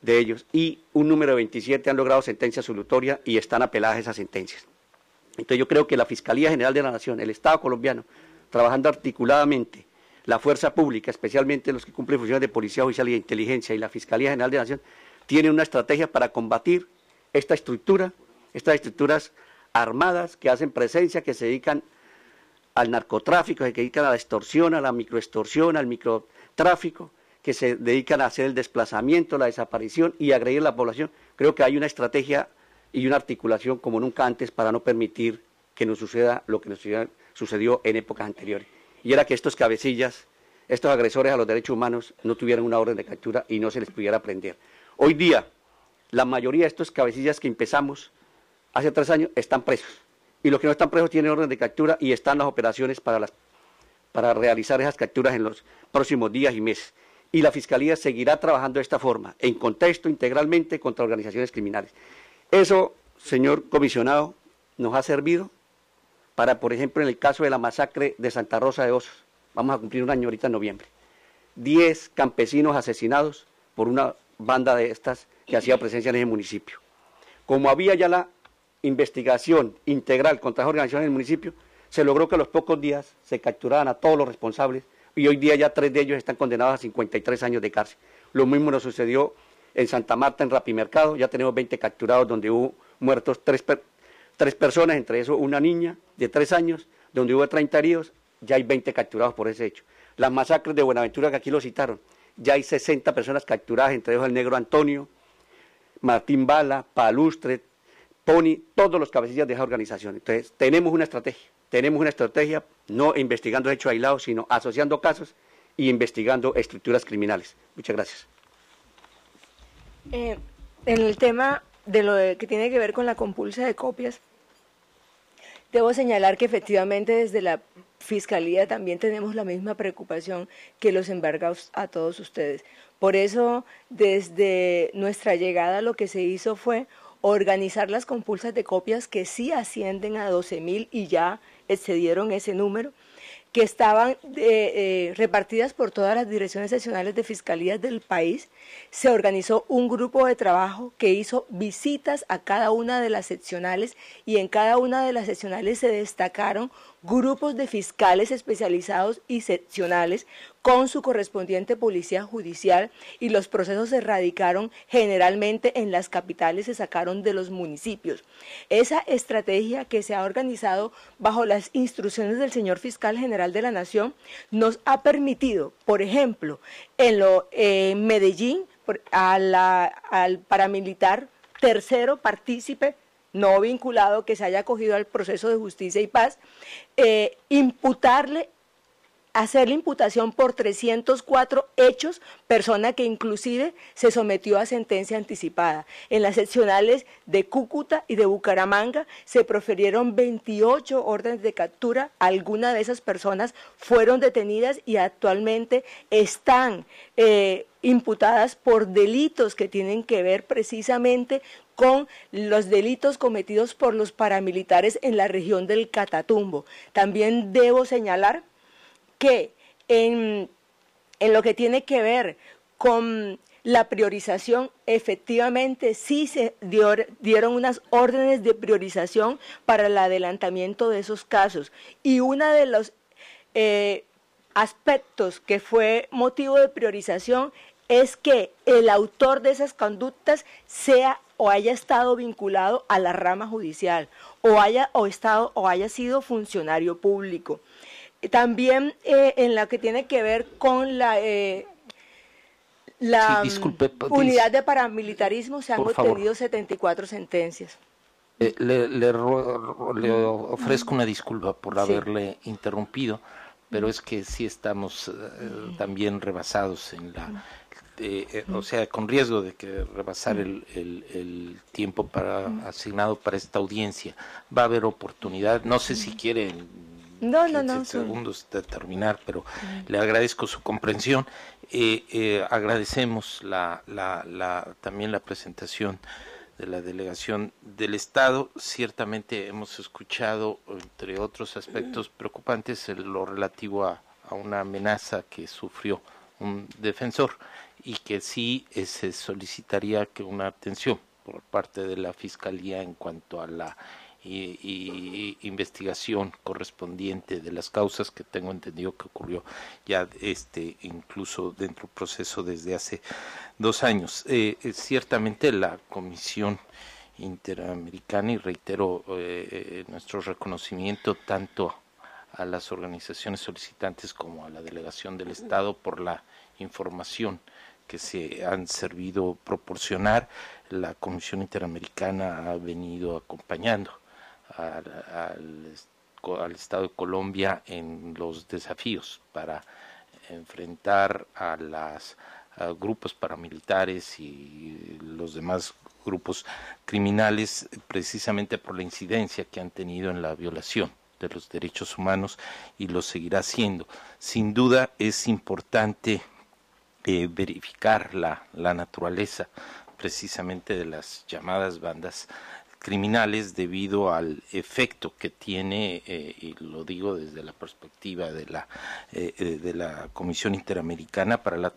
de ellos y un número de 27 han logrado sentencia absolutoria y están apeladas a esas sentencias. Entonces yo creo que la Fiscalía General de la Nación, el Estado colombiano, trabajando articuladamente la fuerza pública, especialmente los que cumplen funciones de policía oficial y de inteligencia y la Fiscalía General de la Nación, tiene una estrategia para combatir esta estructura, estas estructuras armadas que hacen presencia, que se dedican al narcotráfico, que se dedican a la extorsión, a la microextorsión, al microtráfico, que se dedican a hacer el desplazamiento, la desaparición y agredir a la población. Creo que hay una estrategia y una articulación como nunca antes para no permitir que nos suceda lo que nos sucedió en épocas anteriores y era que estos cabecillas, estos agresores a los derechos humanos, no tuvieran una orden de captura y no se les pudiera prender. Hoy día, la mayoría de estos cabecillas que empezamos hace tres años están presos. Y los que no están presos tienen orden de captura y están las operaciones para, para realizar esas capturas en los próximos días y meses. Y la Fiscalía seguirá trabajando de esta forma, en contexto integralmente contra organizaciones criminales. Eso, señor comisionado, nos ha servido para, por ejemplo, en el caso de la masacre de Santa Rosa de Osos, vamos a cumplir un año ahorita en noviembre, 10 campesinos asesinados por una banda de estas que hacía presencia en ese municipio. Como había ya la investigación integral contra las organizaciones del municipio, se logró que a los pocos días se capturaran a todos los responsables y hoy día ya tres de ellos están condenados a 53 años de cárcel. Lo mismo nos sucedió en Santa Marta, en Rapimercado, ya tenemos 20 capturados donde hubo muertos tres personas tres personas, entre eso una niña de tres años, donde hubo 30 heridos, ya hay 20 capturados por ese hecho. Las masacres de Buenaventura, que aquí lo citaron, ya hay 60 personas capturadas, entre ellos el negro Antonio, Martín Bala, Palustre, Pony, todos los cabecillas de esa organización. Entonces, tenemos una estrategia, tenemos una estrategia no investigando hechos aislados, sino asociando casos y investigando estructuras criminales. Muchas gracias. Eh, en el tema de lo que tiene que ver con la compulsa de copias, Debo señalar que efectivamente desde la Fiscalía también tenemos la misma preocupación que los embargados a todos ustedes. Por eso, desde nuestra llegada lo que se hizo fue organizar las compulsas de copias que sí ascienden a 12.000 y ya excedieron ese número que estaban eh, eh, repartidas por todas las direcciones seccionales de fiscalías del país, se organizó un grupo de trabajo que hizo visitas a cada una de las seccionales y en cada una de las seccionales se destacaron grupos de fiscales especializados y seccionales con su correspondiente policía judicial y los procesos se radicaron generalmente en las capitales, se sacaron de los municipios. Esa estrategia que se ha organizado bajo las instrucciones del señor fiscal general de la Nación nos ha permitido, por ejemplo, en lo, eh, Medellín, al paramilitar tercero partícipe no vinculado que se haya acogido al proceso de justicia y paz, eh, imputarle hacer la imputación por 304 hechos, persona que inclusive se sometió a sentencia anticipada. En las seccionales de Cúcuta y de Bucaramanga se proferieron 28 órdenes de captura. Algunas de esas personas fueron detenidas y actualmente están eh, imputadas por delitos que tienen que ver precisamente con los delitos cometidos por los paramilitares en la región del Catatumbo. También debo señalar que en, lo que tiene que ver con la priorización, efectivamente sí se dieron unas órdenes de priorización para el adelantamiento de esos casos. Y uno de los eh, aspectos que fue motivo de priorización es que el autor de esas conductas sea o haya estado vinculado a la rama judicial o haya estado o haya sido funcionario público. También eh, en la que tiene que ver con la... Eh, la mm, unidad de paramilitarismo se han obtenido 74 sentencias. Eh, le, ofrezco una disculpa por haberle interrumpido, pero es que sí estamos también rebasados en la... o sea, con riesgo de que rebasar el, el, tiempo para, asignado para esta audiencia. Va a haber oportunidad, no sé si quiere no, no, no. Segundos de terminar, pero le agradezco su comprensión. Eh, eh, agradecemos la, también la presentación de la delegación del Estado. Ciertamente hemos escuchado, entre otros aspectos preocupantes, lo relativo a, una amenaza que sufrió un defensor y que sí eh, se solicitaría que una atención por parte de la Fiscalía en cuanto a la y, investigación correspondiente de las causas que tengo entendido que ocurrió ya este incluso dentro del proceso desde hace dos años. Eh, eh, ciertamente la Comisión Interamericana, y reitero eh, nuestro reconocimiento tanto a las organizaciones solicitantes como a la delegación del Estado por la información que se han servido proporcionar. La Comisión Interamericana ha venido acompañando al, Estado de Colombia en los desafíos para enfrentar a los grupos paramilitares y los demás grupos criminales precisamente por la incidencia que han tenido en la violación de los derechos humanos y lo seguirá siendo. Sin duda es importante eh, verificar la, la naturaleza precisamente de las llamadas bandas criminales debido al efecto que tiene, eh, y lo digo desde la perspectiva de la, eh, eh, de la Comisión Interamericana para la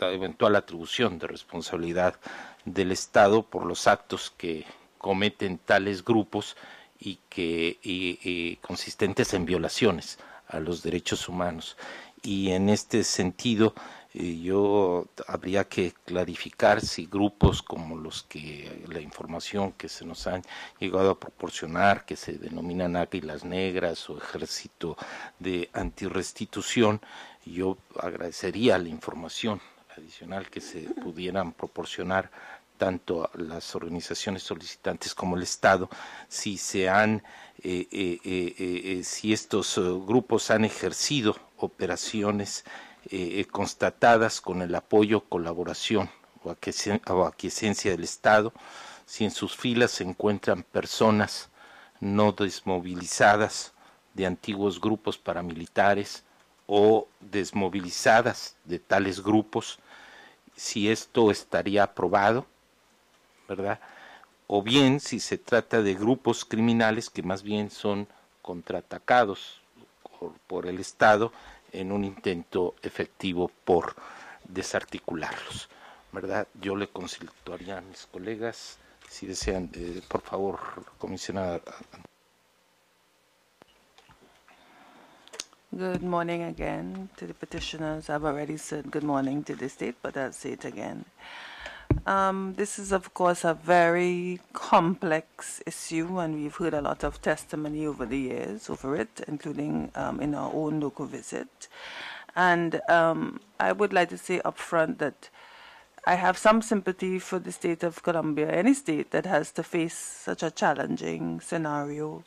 eventual atribución de responsabilidad del Estado por los actos que cometen tales grupos y que y consistentes en violaciones a los derechos humanos. Y en este sentido, yo habría que clarificar si grupos como los que la información que se nos han llegado a proporcionar, que se denominan Águilas Negras o Ejército de Antirrestitución, yo agradecería la información adicional que se pudieran proporcionar tanto a las organizaciones solicitantes como el Estado, si se han, eh, eh, eh, si estos grupos han ejercido operaciones eh, eh, constatadas con el apoyo, colaboración o, aquiescencia, del Estado, si en sus filas se encuentran personas no desmovilizadas de antiguos grupos paramilitares o desmovilizadas de tales grupos, si esto estaría aprobado, ¿verdad? O bien si se trata de grupos criminales que más bien son contraatacados por el Estado en un intento efectivo por desarticularlos. ¿Verdad? Yo le consultaría a mis colegas si desean, eh, por favor, comisionada. Good morning again to the petitioners. I've already said good morning to the state, but I'll say it again. Um, this is, of course, a very complex issue, and we've heard a lot of testimony over the years over it, including um, in our own local visit. And um, I would like to say upfront that I have some sympathy for the state of Colombia, any state that has to face such a challenging scenario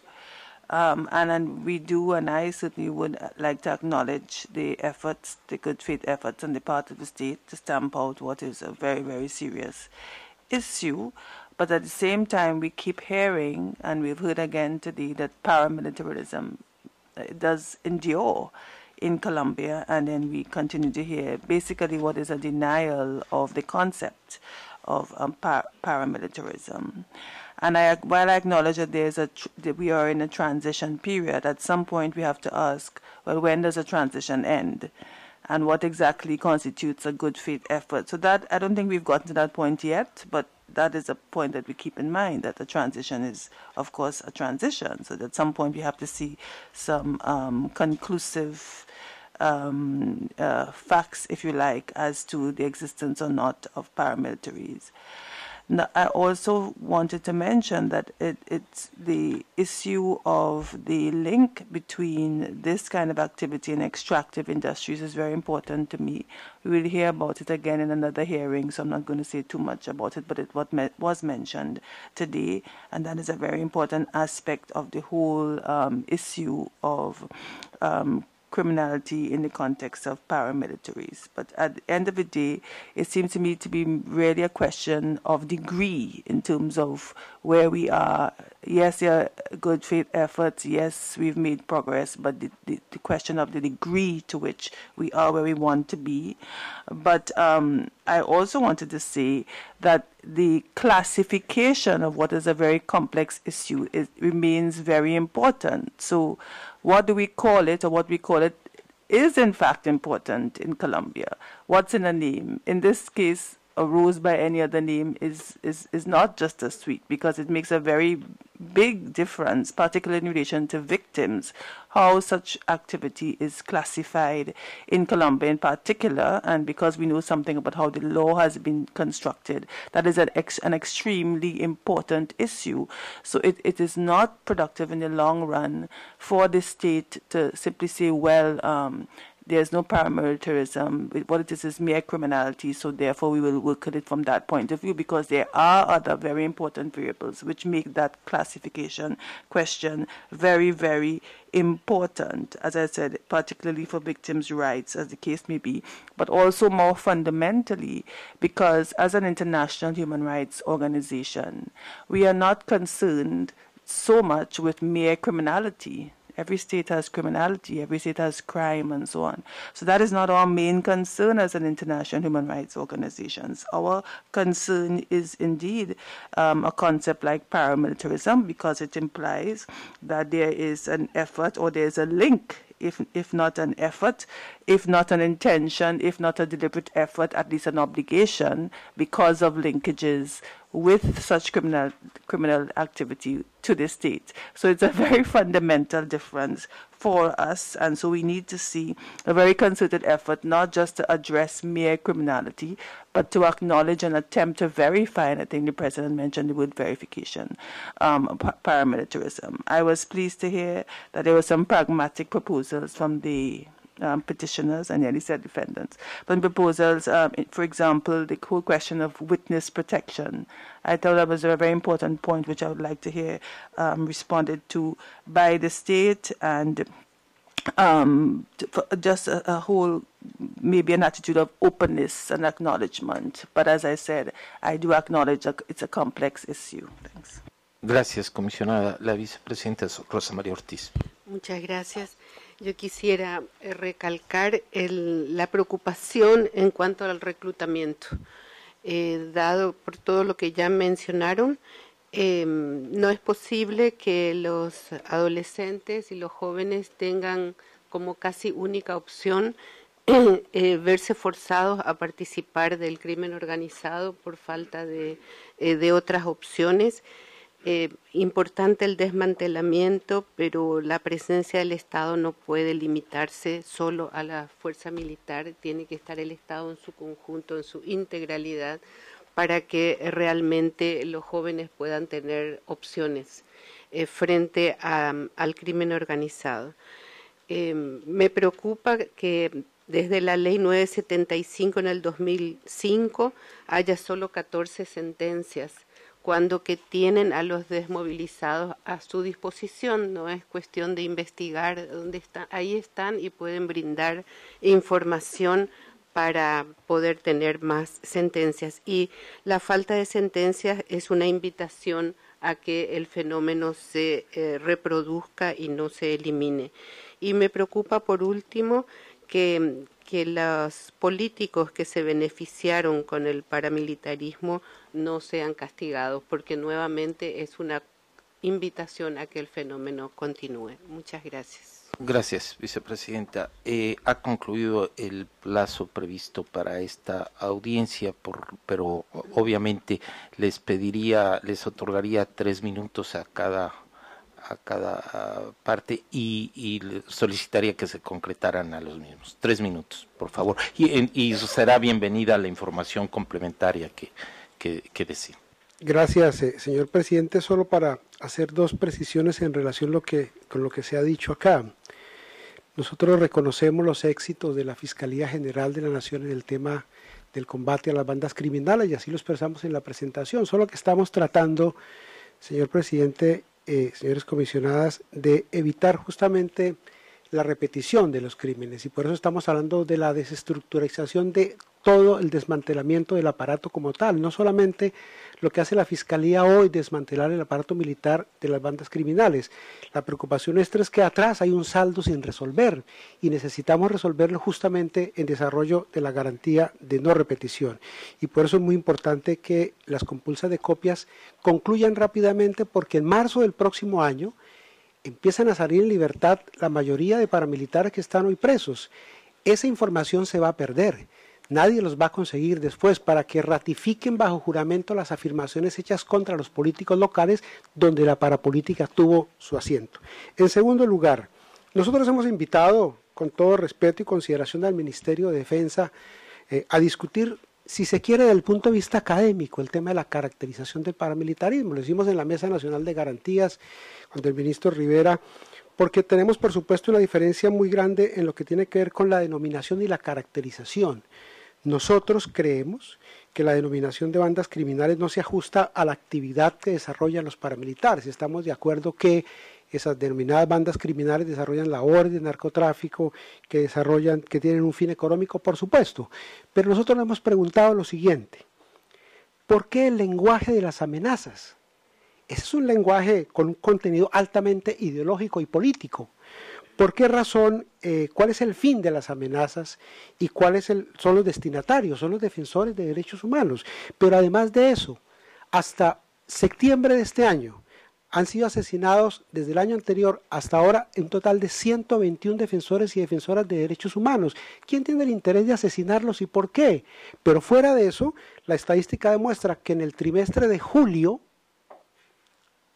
um, and, and we do, and I certainly would uh, like to acknowledge the efforts, the good faith efforts on the part of the state to stamp out what is a very, very serious issue. But at the same time, we keep hearing, and we've heard again today, that paramilitarism uh, does endure in Colombia, and then we continue to hear basically what is a denial of the concept of um, par paramilitarism. And I, while I acknowledge that there is a that we are in a transition period, at some point we have to ask, well, when does a transition end, and what exactly constitutes a good faith effort? So that I don't think we've gotten to that point yet, but that is a point that we keep in mind that the transition is, of course, a transition. So at some point we have to see some um, conclusive. Um, uh, facts, if you like, as to the existence or not of paramilitaries. I also wanted to mention that it, it's the issue of the link between this kind of activity and extractive industries is very important to me. We will hear about it again in another hearing, so I'm not going to say too much about it, but it what me was mentioned today, and that is a very important aspect of the whole um, issue of um, criminality in the context of paramilitaries. But at the end of the day, it seems to me to be really a question of degree in terms of where we are yes, there good faith efforts. Yes, we've made progress, but the, the, the, question of the degree to which we are where we want to be. But um, I also wanted to say that the classification of what is a very complex issue is, remains very important. So, what do we call it, or what we call it, is in fact important in Colombia. What's in a name? In this case, a rose by any other name is, is, is not just as sweet because it makes a very big difference, particularly in relation to victims, how such activity is classified in Colombia in particular, and because we know something about how the law has been constructed, that is an, ex an extremely important issue. So it, it is not productive in the long run for the state to simply say, well, um, there's no paramilitarism. it is is mere criminality, so therefore we will look at it from that point of view because there are other very important variables which make that classification question very, very important, as I said, particularly for victims' rights, as the case may be, but also more fundamentally because as an international human rights organization, we are not concerned so much with mere criminality Every state has criminality, every state has crime, and so on. So that is not our main concern as an international human rights organization. Our concern is indeed um, a concept like paramilitarism because it implies that there is an effort or there is a link if, if not an effort, if not an intention, if not a deliberate effort, at least an obligation because of linkages with such criminal, criminal activity to the state. So it's a very fundamental difference for us. And so we need to see a very concerted effort, not just to address mere criminality, but to acknowledge and attempt to verify, and I think the president mentioned the word verification, um, paramilitarism. I was pleased to hear that there were some pragmatic proposals from the um, petitioners and nearly said defendants. But proposals, um, for example, the whole question of witness protection, I thought that was a very important point which I would like to hear um, responded to by the state and um, just a, a, whole maybe an attitude of openness and acknowledgement. But as I said, I do acknowledge it's a complex issue. Thanks. Gracias, comisionada. La vicepresidenta Rosa María Ortiz. Muchas gracias. Yo quisiera eh, recalcar la preocupación en cuanto al reclutamiento. Eh, dado por todo lo que ya mencionaron, em, no es posible que los adolescentes y los jóvenes tengan como casi única opción Eh, verse forzados a participar del crimen organizado por falta de, eh, otras opciones. Eh, importante el desmantelamiento, pero la presencia del Estado no puede limitarse solo a la fuerza militar, tiene que estar el Estado en su conjunto, en su integralidad, para que realmente los jóvenes puedan tener opciones frente al crimen organizado. me preocupa que desde la ley 975 en el 2005 haya solo 14 sentencias, cuando que tienen a los desmovilizados a su disposición, no es cuestión de investigar dónde están, ahí están y pueden brindar información para poder tener más sentencias. Y la falta de sentencias es una invitación a que el fenómeno se eh, reproduzca y no se elimine. Y me preocupa, por último, que, que los políticos que se beneficiaron con el paramilitarismo no sean castigados, porque nuevamente es una invitación a que el fenómeno continúe. Muchas gracias. Gracias, vicepresidenta. Eh, ha concluido el plazo previsto para esta audiencia, por, pero obviamente les pediría, les otorgaría tres minutos a cada a cada parte y, solicitaría que se concretaran a los mismos. Tres minutos, por favor. Y, será bienvenida la información complementaria que, que, decía. Gracias, eh, señor presidente. Solo para hacer dos precisiones en relación lo que, con lo que se ha dicho acá. Nosotros reconocemos los éxitos de la Fiscalía General de la Nación en el tema del combate a las bandas criminales y así lo expresamos en la presentación. Solo que estamos tratando, señor presidente, eh, señores comisionadas, de evitar justamente la repetición de los crímenes y por eso estamos hablando de la desestructurización de todo el desmantelamiento del aparato como tal, no solamente lo que hace la Fiscalía hoy, desmantelar el aparato militar de las bandas criminales. La preocupación nuestra es que atrás hay un saldo sin resolver y necesitamos resolverlo justamente en desarrollo de la garantía de no repetición. Y por eso es muy importante que las compulsas de copias concluyan rápidamente porque en marzo del próximo año, empiezan a salir en libertad la mayoría de paramilitares que están hoy presos. Esa información se va a perder. Nadie los va a conseguir después para que ratifiquen bajo juramento las afirmaciones hechas contra los políticos locales donde la parapolítica tuvo su asiento. En segundo lugar, nosotros hemos invitado, con todo respeto y consideración al Ministerio de Defensa, eh, a discutir si se quiere, desde el punto de vista académico, el tema de la caracterización del paramilitarismo. Lo hicimos en la Mesa Nacional de Garantías, con el ministro Rivera, porque tenemos, por supuesto, una diferencia muy grande en lo que tiene que ver con la denominación y la caracterización. Nosotros creemos que la denominación de bandas criminales no se ajusta a la actividad que desarrollan los paramilitares. Estamos de acuerdo que esas denominadas bandas criminales desarrollan la orden, narcotráfico, que desarrollan, que tienen un fin económico, por supuesto. Pero nosotros nos hemos preguntado lo siguiente: ¿por qué el lenguaje de las amenazas? Ese es un lenguaje con un contenido altamente ideológico y político. ¿Por qué razón? Eh, ¿Cuál es el fin de las amenazas y cuáles son los destinatarios? Son los defensores de derechos humanos. Pero además de eso, hasta septiembre de este año, han sido asesinados desde el año anterior hasta ahora un total de 121 defensores y defensoras de derechos humanos. ¿Quién tiene el interés de asesinarlos y por qué? Pero fuera de eso, la estadística demuestra que en el trimestre de julio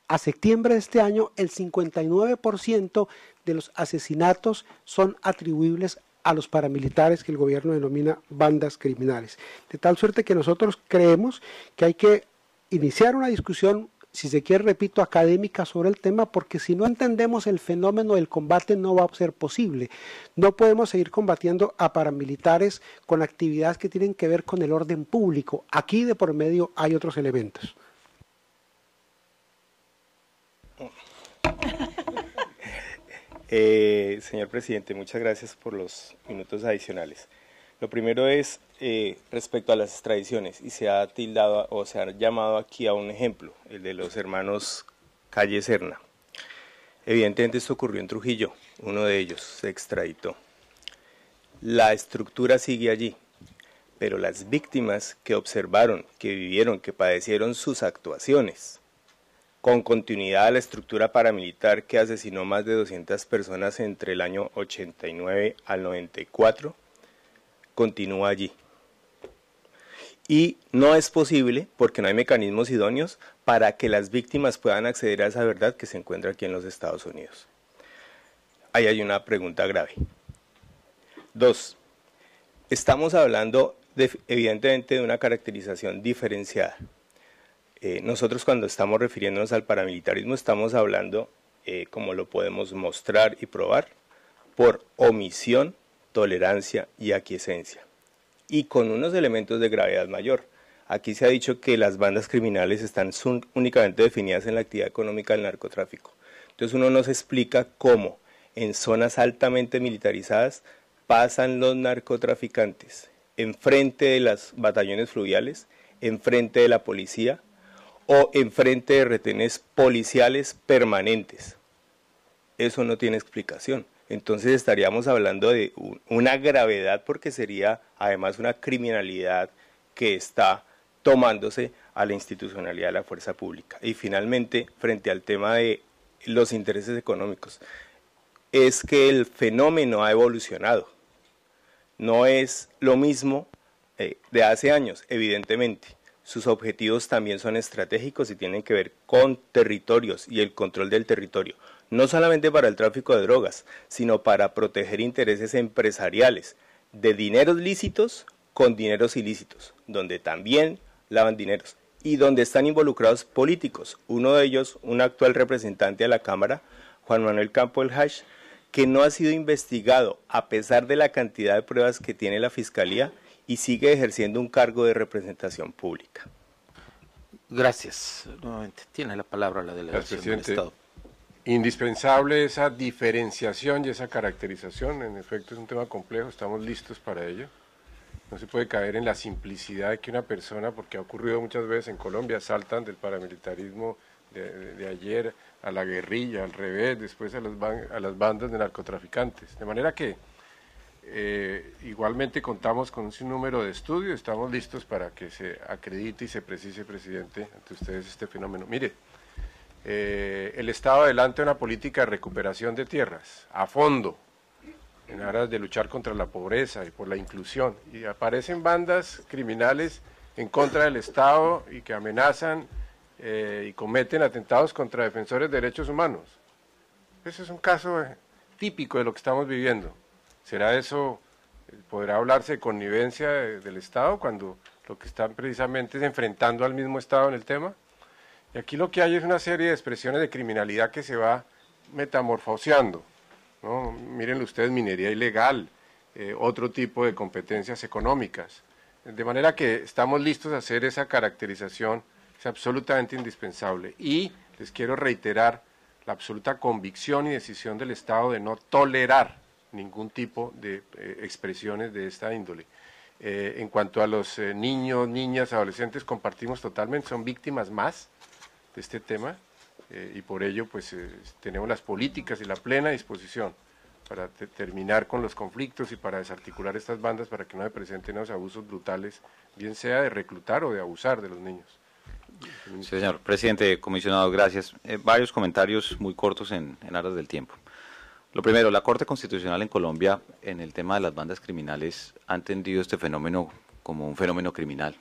a septiembre de este año, el 59% de los asesinatos son atribuibles a los paramilitares que el gobierno denomina bandas criminales. De tal suerte que nosotros creemos que hay que iniciar una discusión si se quiere, repito, académica sobre el tema, porque si no entendemos el fenómeno del combate no va a ser posible. No podemos seguir combatiendo a paramilitares con actividades que tienen que ver con el orden público. Aquí de por medio hay otros elementos. Eh, señor presidente, muchas gracias por los minutos adicionales. Lo primero es eh, respecto a las extradiciones y se ha tildado o se ha llamado aquí a un ejemplo, el de los hermanos Calle Serna. Evidentemente esto ocurrió en Trujillo, uno de ellos se extraditó. La estructura sigue allí, pero las víctimas que observaron, que vivieron, que padecieron sus actuaciones, con continuidad a la estructura paramilitar que asesinó más de 200 personas entre el año 89 al 94, continúa allí. Y no es posible, porque no hay mecanismos idóneos, para que las víctimas puedan acceder a esa verdad que se encuentra aquí en los Estados Unidos. Ahí hay una pregunta grave. Dos, estamos hablando evidentemente de una caracterización diferenciada. Eh, nosotros cuando estamos refiriéndonos al paramilitarismo estamos hablando, eh, como lo podemos mostrar y probar, por omisión tolerancia y aquiescencia, y con unos elementos de gravedad mayor. Aquí se ha dicho que las bandas criminales están únicamente definidas en la actividad económica del narcotráfico. Entonces uno nos explica cómo en zonas altamente militarizadas pasan los narcotraficantes enfrente de los batallones fluviales, enfrente de la policía o enfrente de retenes policiales permanentes. Eso no tiene explicación entonces estaríamos hablando de una gravedad porque sería además una criminalidad que está tomándose a la institucionalidad de la fuerza pública. Y finalmente, frente al tema de los intereses económicos, es que el fenómeno ha evolucionado. No es lo mismo eh, de hace años, evidentemente. Sus objetivos también son estratégicos y tienen que ver con territorios y el control del territorio no solamente para el tráfico de drogas, sino para proteger intereses empresariales de dineros lícitos con dineros ilícitos, donde también lavan dineros y donde están involucrados políticos, uno de ellos un actual representante de la Cámara, Juan Manuel Campo El Hash, que no ha sido investigado a pesar de la cantidad de pruebas que tiene la Fiscalía y sigue ejerciendo un cargo de representación pública. Gracias. Nuevamente, tiene la palabra la delegación del Estado. Indispensable esa diferenciación y esa caracterización, en efecto es un tema complejo, estamos listos para ello. No se puede caer en la simplicidad de que una persona, porque ha ocurrido muchas veces en Colombia, saltan del paramilitarismo de, ayer a la guerrilla, al revés, después a las, bandas de narcotraficantes. De manera que eh, igualmente contamos con un sinnúmero de estudios, estamos listos para que se acredite y se precise, presidente, ante ustedes este fenómeno. Mire, eh, el Estado adelante una política de recuperación de tierras a fondo, en aras de luchar contra la pobreza y por la inclusión. Y aparecen bandas criminales en contra del Estado y que amenazan eh, y cometen atentados contra defensores de derechos humanos. Ese es un caso eh, típico de lo que estamos viviendo. ¿Será eso, podrá hablarse de connivencia del Estado cuando lo que están precisamente es enfrentando al mismo Estado en el tema? Y aquí lo que hay es una serie de expresiones de criminalidad que se va metamorfoseando. ¿no? ustedes, minería ilegal, eh, otro tipo de competencias económicas. De manera que estamos listos a hacer esa caracterización, es absolutamente indispensable. Y les quiero reiterar la absoluta convicción y decisión del Estado de no tolerar ningún tipo de eh, expresiones de esta índole. Eh, en cuanto a los niños, niñas, adolescentes, compartimos totalmente, son víctimas más de este tema eh, y por ello pues eh, tenemos las políticas y la plena disposición para terminar con los conflictos y para desarticular estas bandas para que no se presenten los abusos brutales, bien sea de reclutar o de abusar de los niños. señor presidente, comisionado, gracias. Eh, varios comentarios muy cortos en, en aras del tiempo. Lo primero, la Corte Constitucional en Colombia, en el tema de las bandas criminales, ha entendido este fenómeno como un fenómeno criminal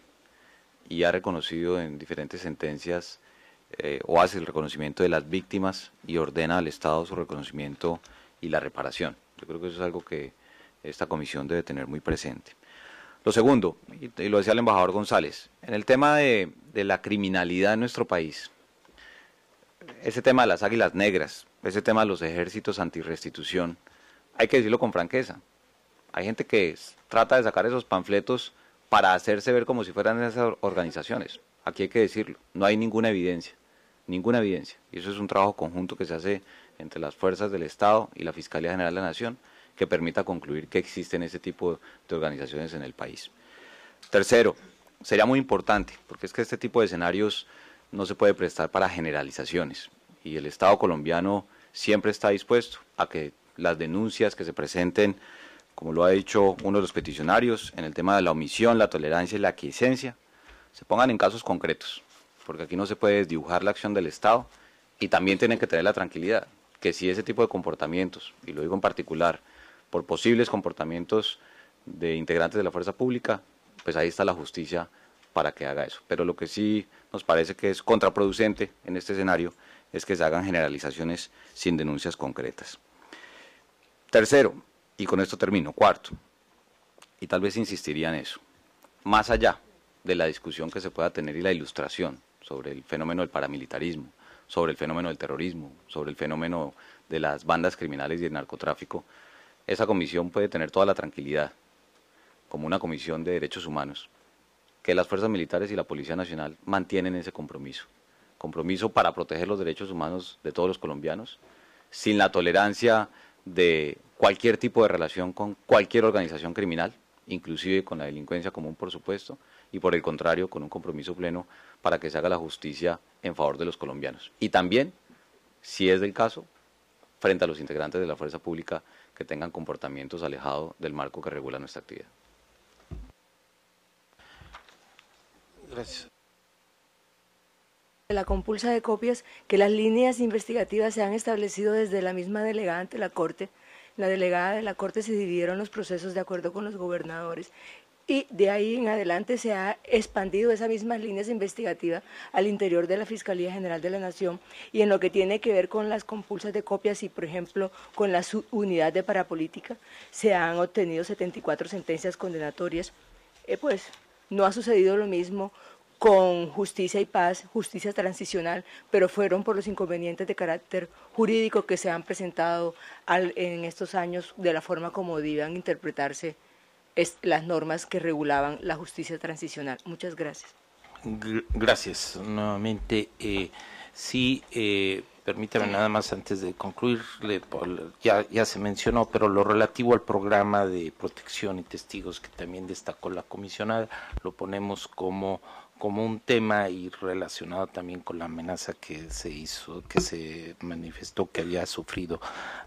y ha reconocido en diferentes sentencias eh, o hace el reconocimiento de las víctimas y ordena al Estado su reconocimiento y la reparación. Yo creo que eso es algo que esta comisión debe tener muy presente. Lo segundo, y, lo decía el embajador González, en el tema de, de la criminalidad en nuestro país, ese tema de las águilas negras, ese tema de los ejércitos antirrestitución, hay que decirlo con franqueza. Hay gente que trata de sacar esos panfletos para hacerse ver como si fueran esas organizaciones. Aquí hay que decirlo, no hay ninguna evidencia ninguna evidencia. Y eso es un trabajo conjunto que se hace entre las fuerzas del Estado y la Fiscalía General de la Nación que permita concluir que existen ese tipo de organizaciones en el país. Tercero, sería muy importante, porque es que este tipo de escenarios no se puede prestar para generalizaciones y el Estado colombiano siempre está dispuesto a que las denuncias que se presenten, como lo ha dicho uno de los peticionarios, en el tema de la omisión, la tolerancia y la quiescencia, se pongan en casos concretos, porque aquí no se puede dibujar la acción del Estado y también tienen que tener la tranquilidad que si ese tipo de comportamientos, y lo digo en particular, por posibles comportamientos de integrantes de la fuerza pública, pues ahí está la justicia para que haga eso. Pero lo que sí nos parece que es contraproducente en este escenario es que se hagan generalizaciones sin denuncias concretas. Tercero, y con esto termino, cuarto, y tal vez insistiría en eso, más allá de la discusión que se pueda tener y la ilustración sobre el fenómeno del paramilitarismo, sobre el fenómeno del terrorismo, sobre el fenómeno de las bandas criminales y el narcotráfico, esa comisión puede tener toda la tranquilidad, como una comisión de derechos humanos, que las fuerzas militares y la Policía Nacional mantienen ese compromiso, compromiso para proteger los derechos humanos de todos los colombianos, sin la tolerancia de cualquier tipo de relación con cualquier organización criminal, inclusive con la delincuencia común, por supuesto, y por el contrario, con un compromiso pleno para que se haga la justicia en favor de los colombianos. Y también, si es del caso, frente a los integrantes de la fuerza pública que tengan comportamientos alejados del marco que regula nuestra actividad. Gracias. La compulsa de copias, que las líneas investigativas se han establecido desde la misma delegada ante la Corte. La delegada de la Corte se dividieron los procesos de acuerdo con los gobernadores y de ahí en adelante se ha expandido esas mismas líneas investigativas al interior de la Fiscalía General de la Nación y en lo que tiene que ver con las compulsas de copias y, por ejemplo, con la unidad de parapolítica, se han obtenido 74 sentencias condenatorias. Eh, pues no ha sucedido lo mismo con justicia y paz, justicia transicional, pero fueron por los inconvenientes de carácter jurídico que se han presentado en estos años de la forma como debían interpretarse es las normas que regulaban la justicia transicional. Muchas gracias. Gracias. Nuevamente, eh, sí, eh, permítame nada más antes de concluir, ya, ya se mencionó, pero lo relativo al programa de protección y testigos que también destacó la comisionada, lo ponemos como como un tema y relacionado también con la amenaza que se hizo, que se manifestó que había sufrido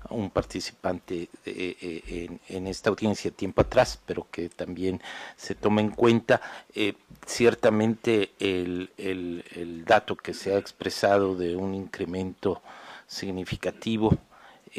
un participante eh, eh, en, esta audiencia tiempo atrás, pero que también se toma en cuenta. Eh, ciertamente el dato que se ha expresado de un incremento significativo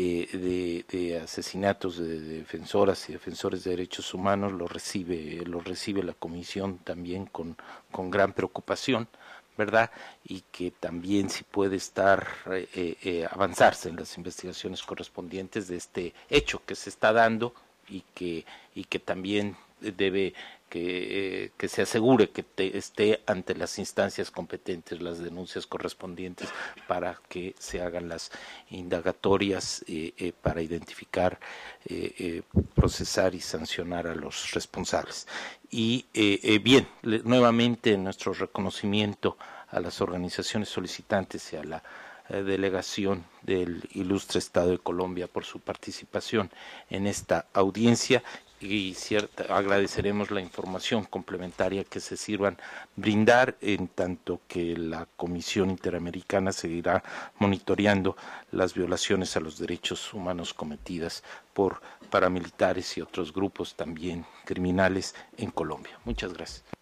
eh, de, asesinatos de defensoras y defensores de derechos humanos lo recibe, lo recibe la comisión también con, con gran preocupación. ¿verdad? Y que también si puede estar, eh, eh, avanzarse en las investigaciones correspondientes de este hecho que se está dando y que, y que también debe eh, que, se asegure que esté ante las instancias competentes las denuncias correspondientes para que se hagan las indagatorias eh, eh, para identificar, procesar y sancionar a los responsables. Y bien, nuevamente nuestro reconocimiento a las organizaciones solicitantes y a la delegación del ilustre Estado de Colombia por su participación en esta audiencia y cierta, agradeceremos la información complementaria que se sirvan brindar, en tanto que la Comisión Interamericana seguirá monitoreando las violaciones a los derechos humanos cometidas por paramilitares y otros grupos también criminales en Colombia. Muchas gracias.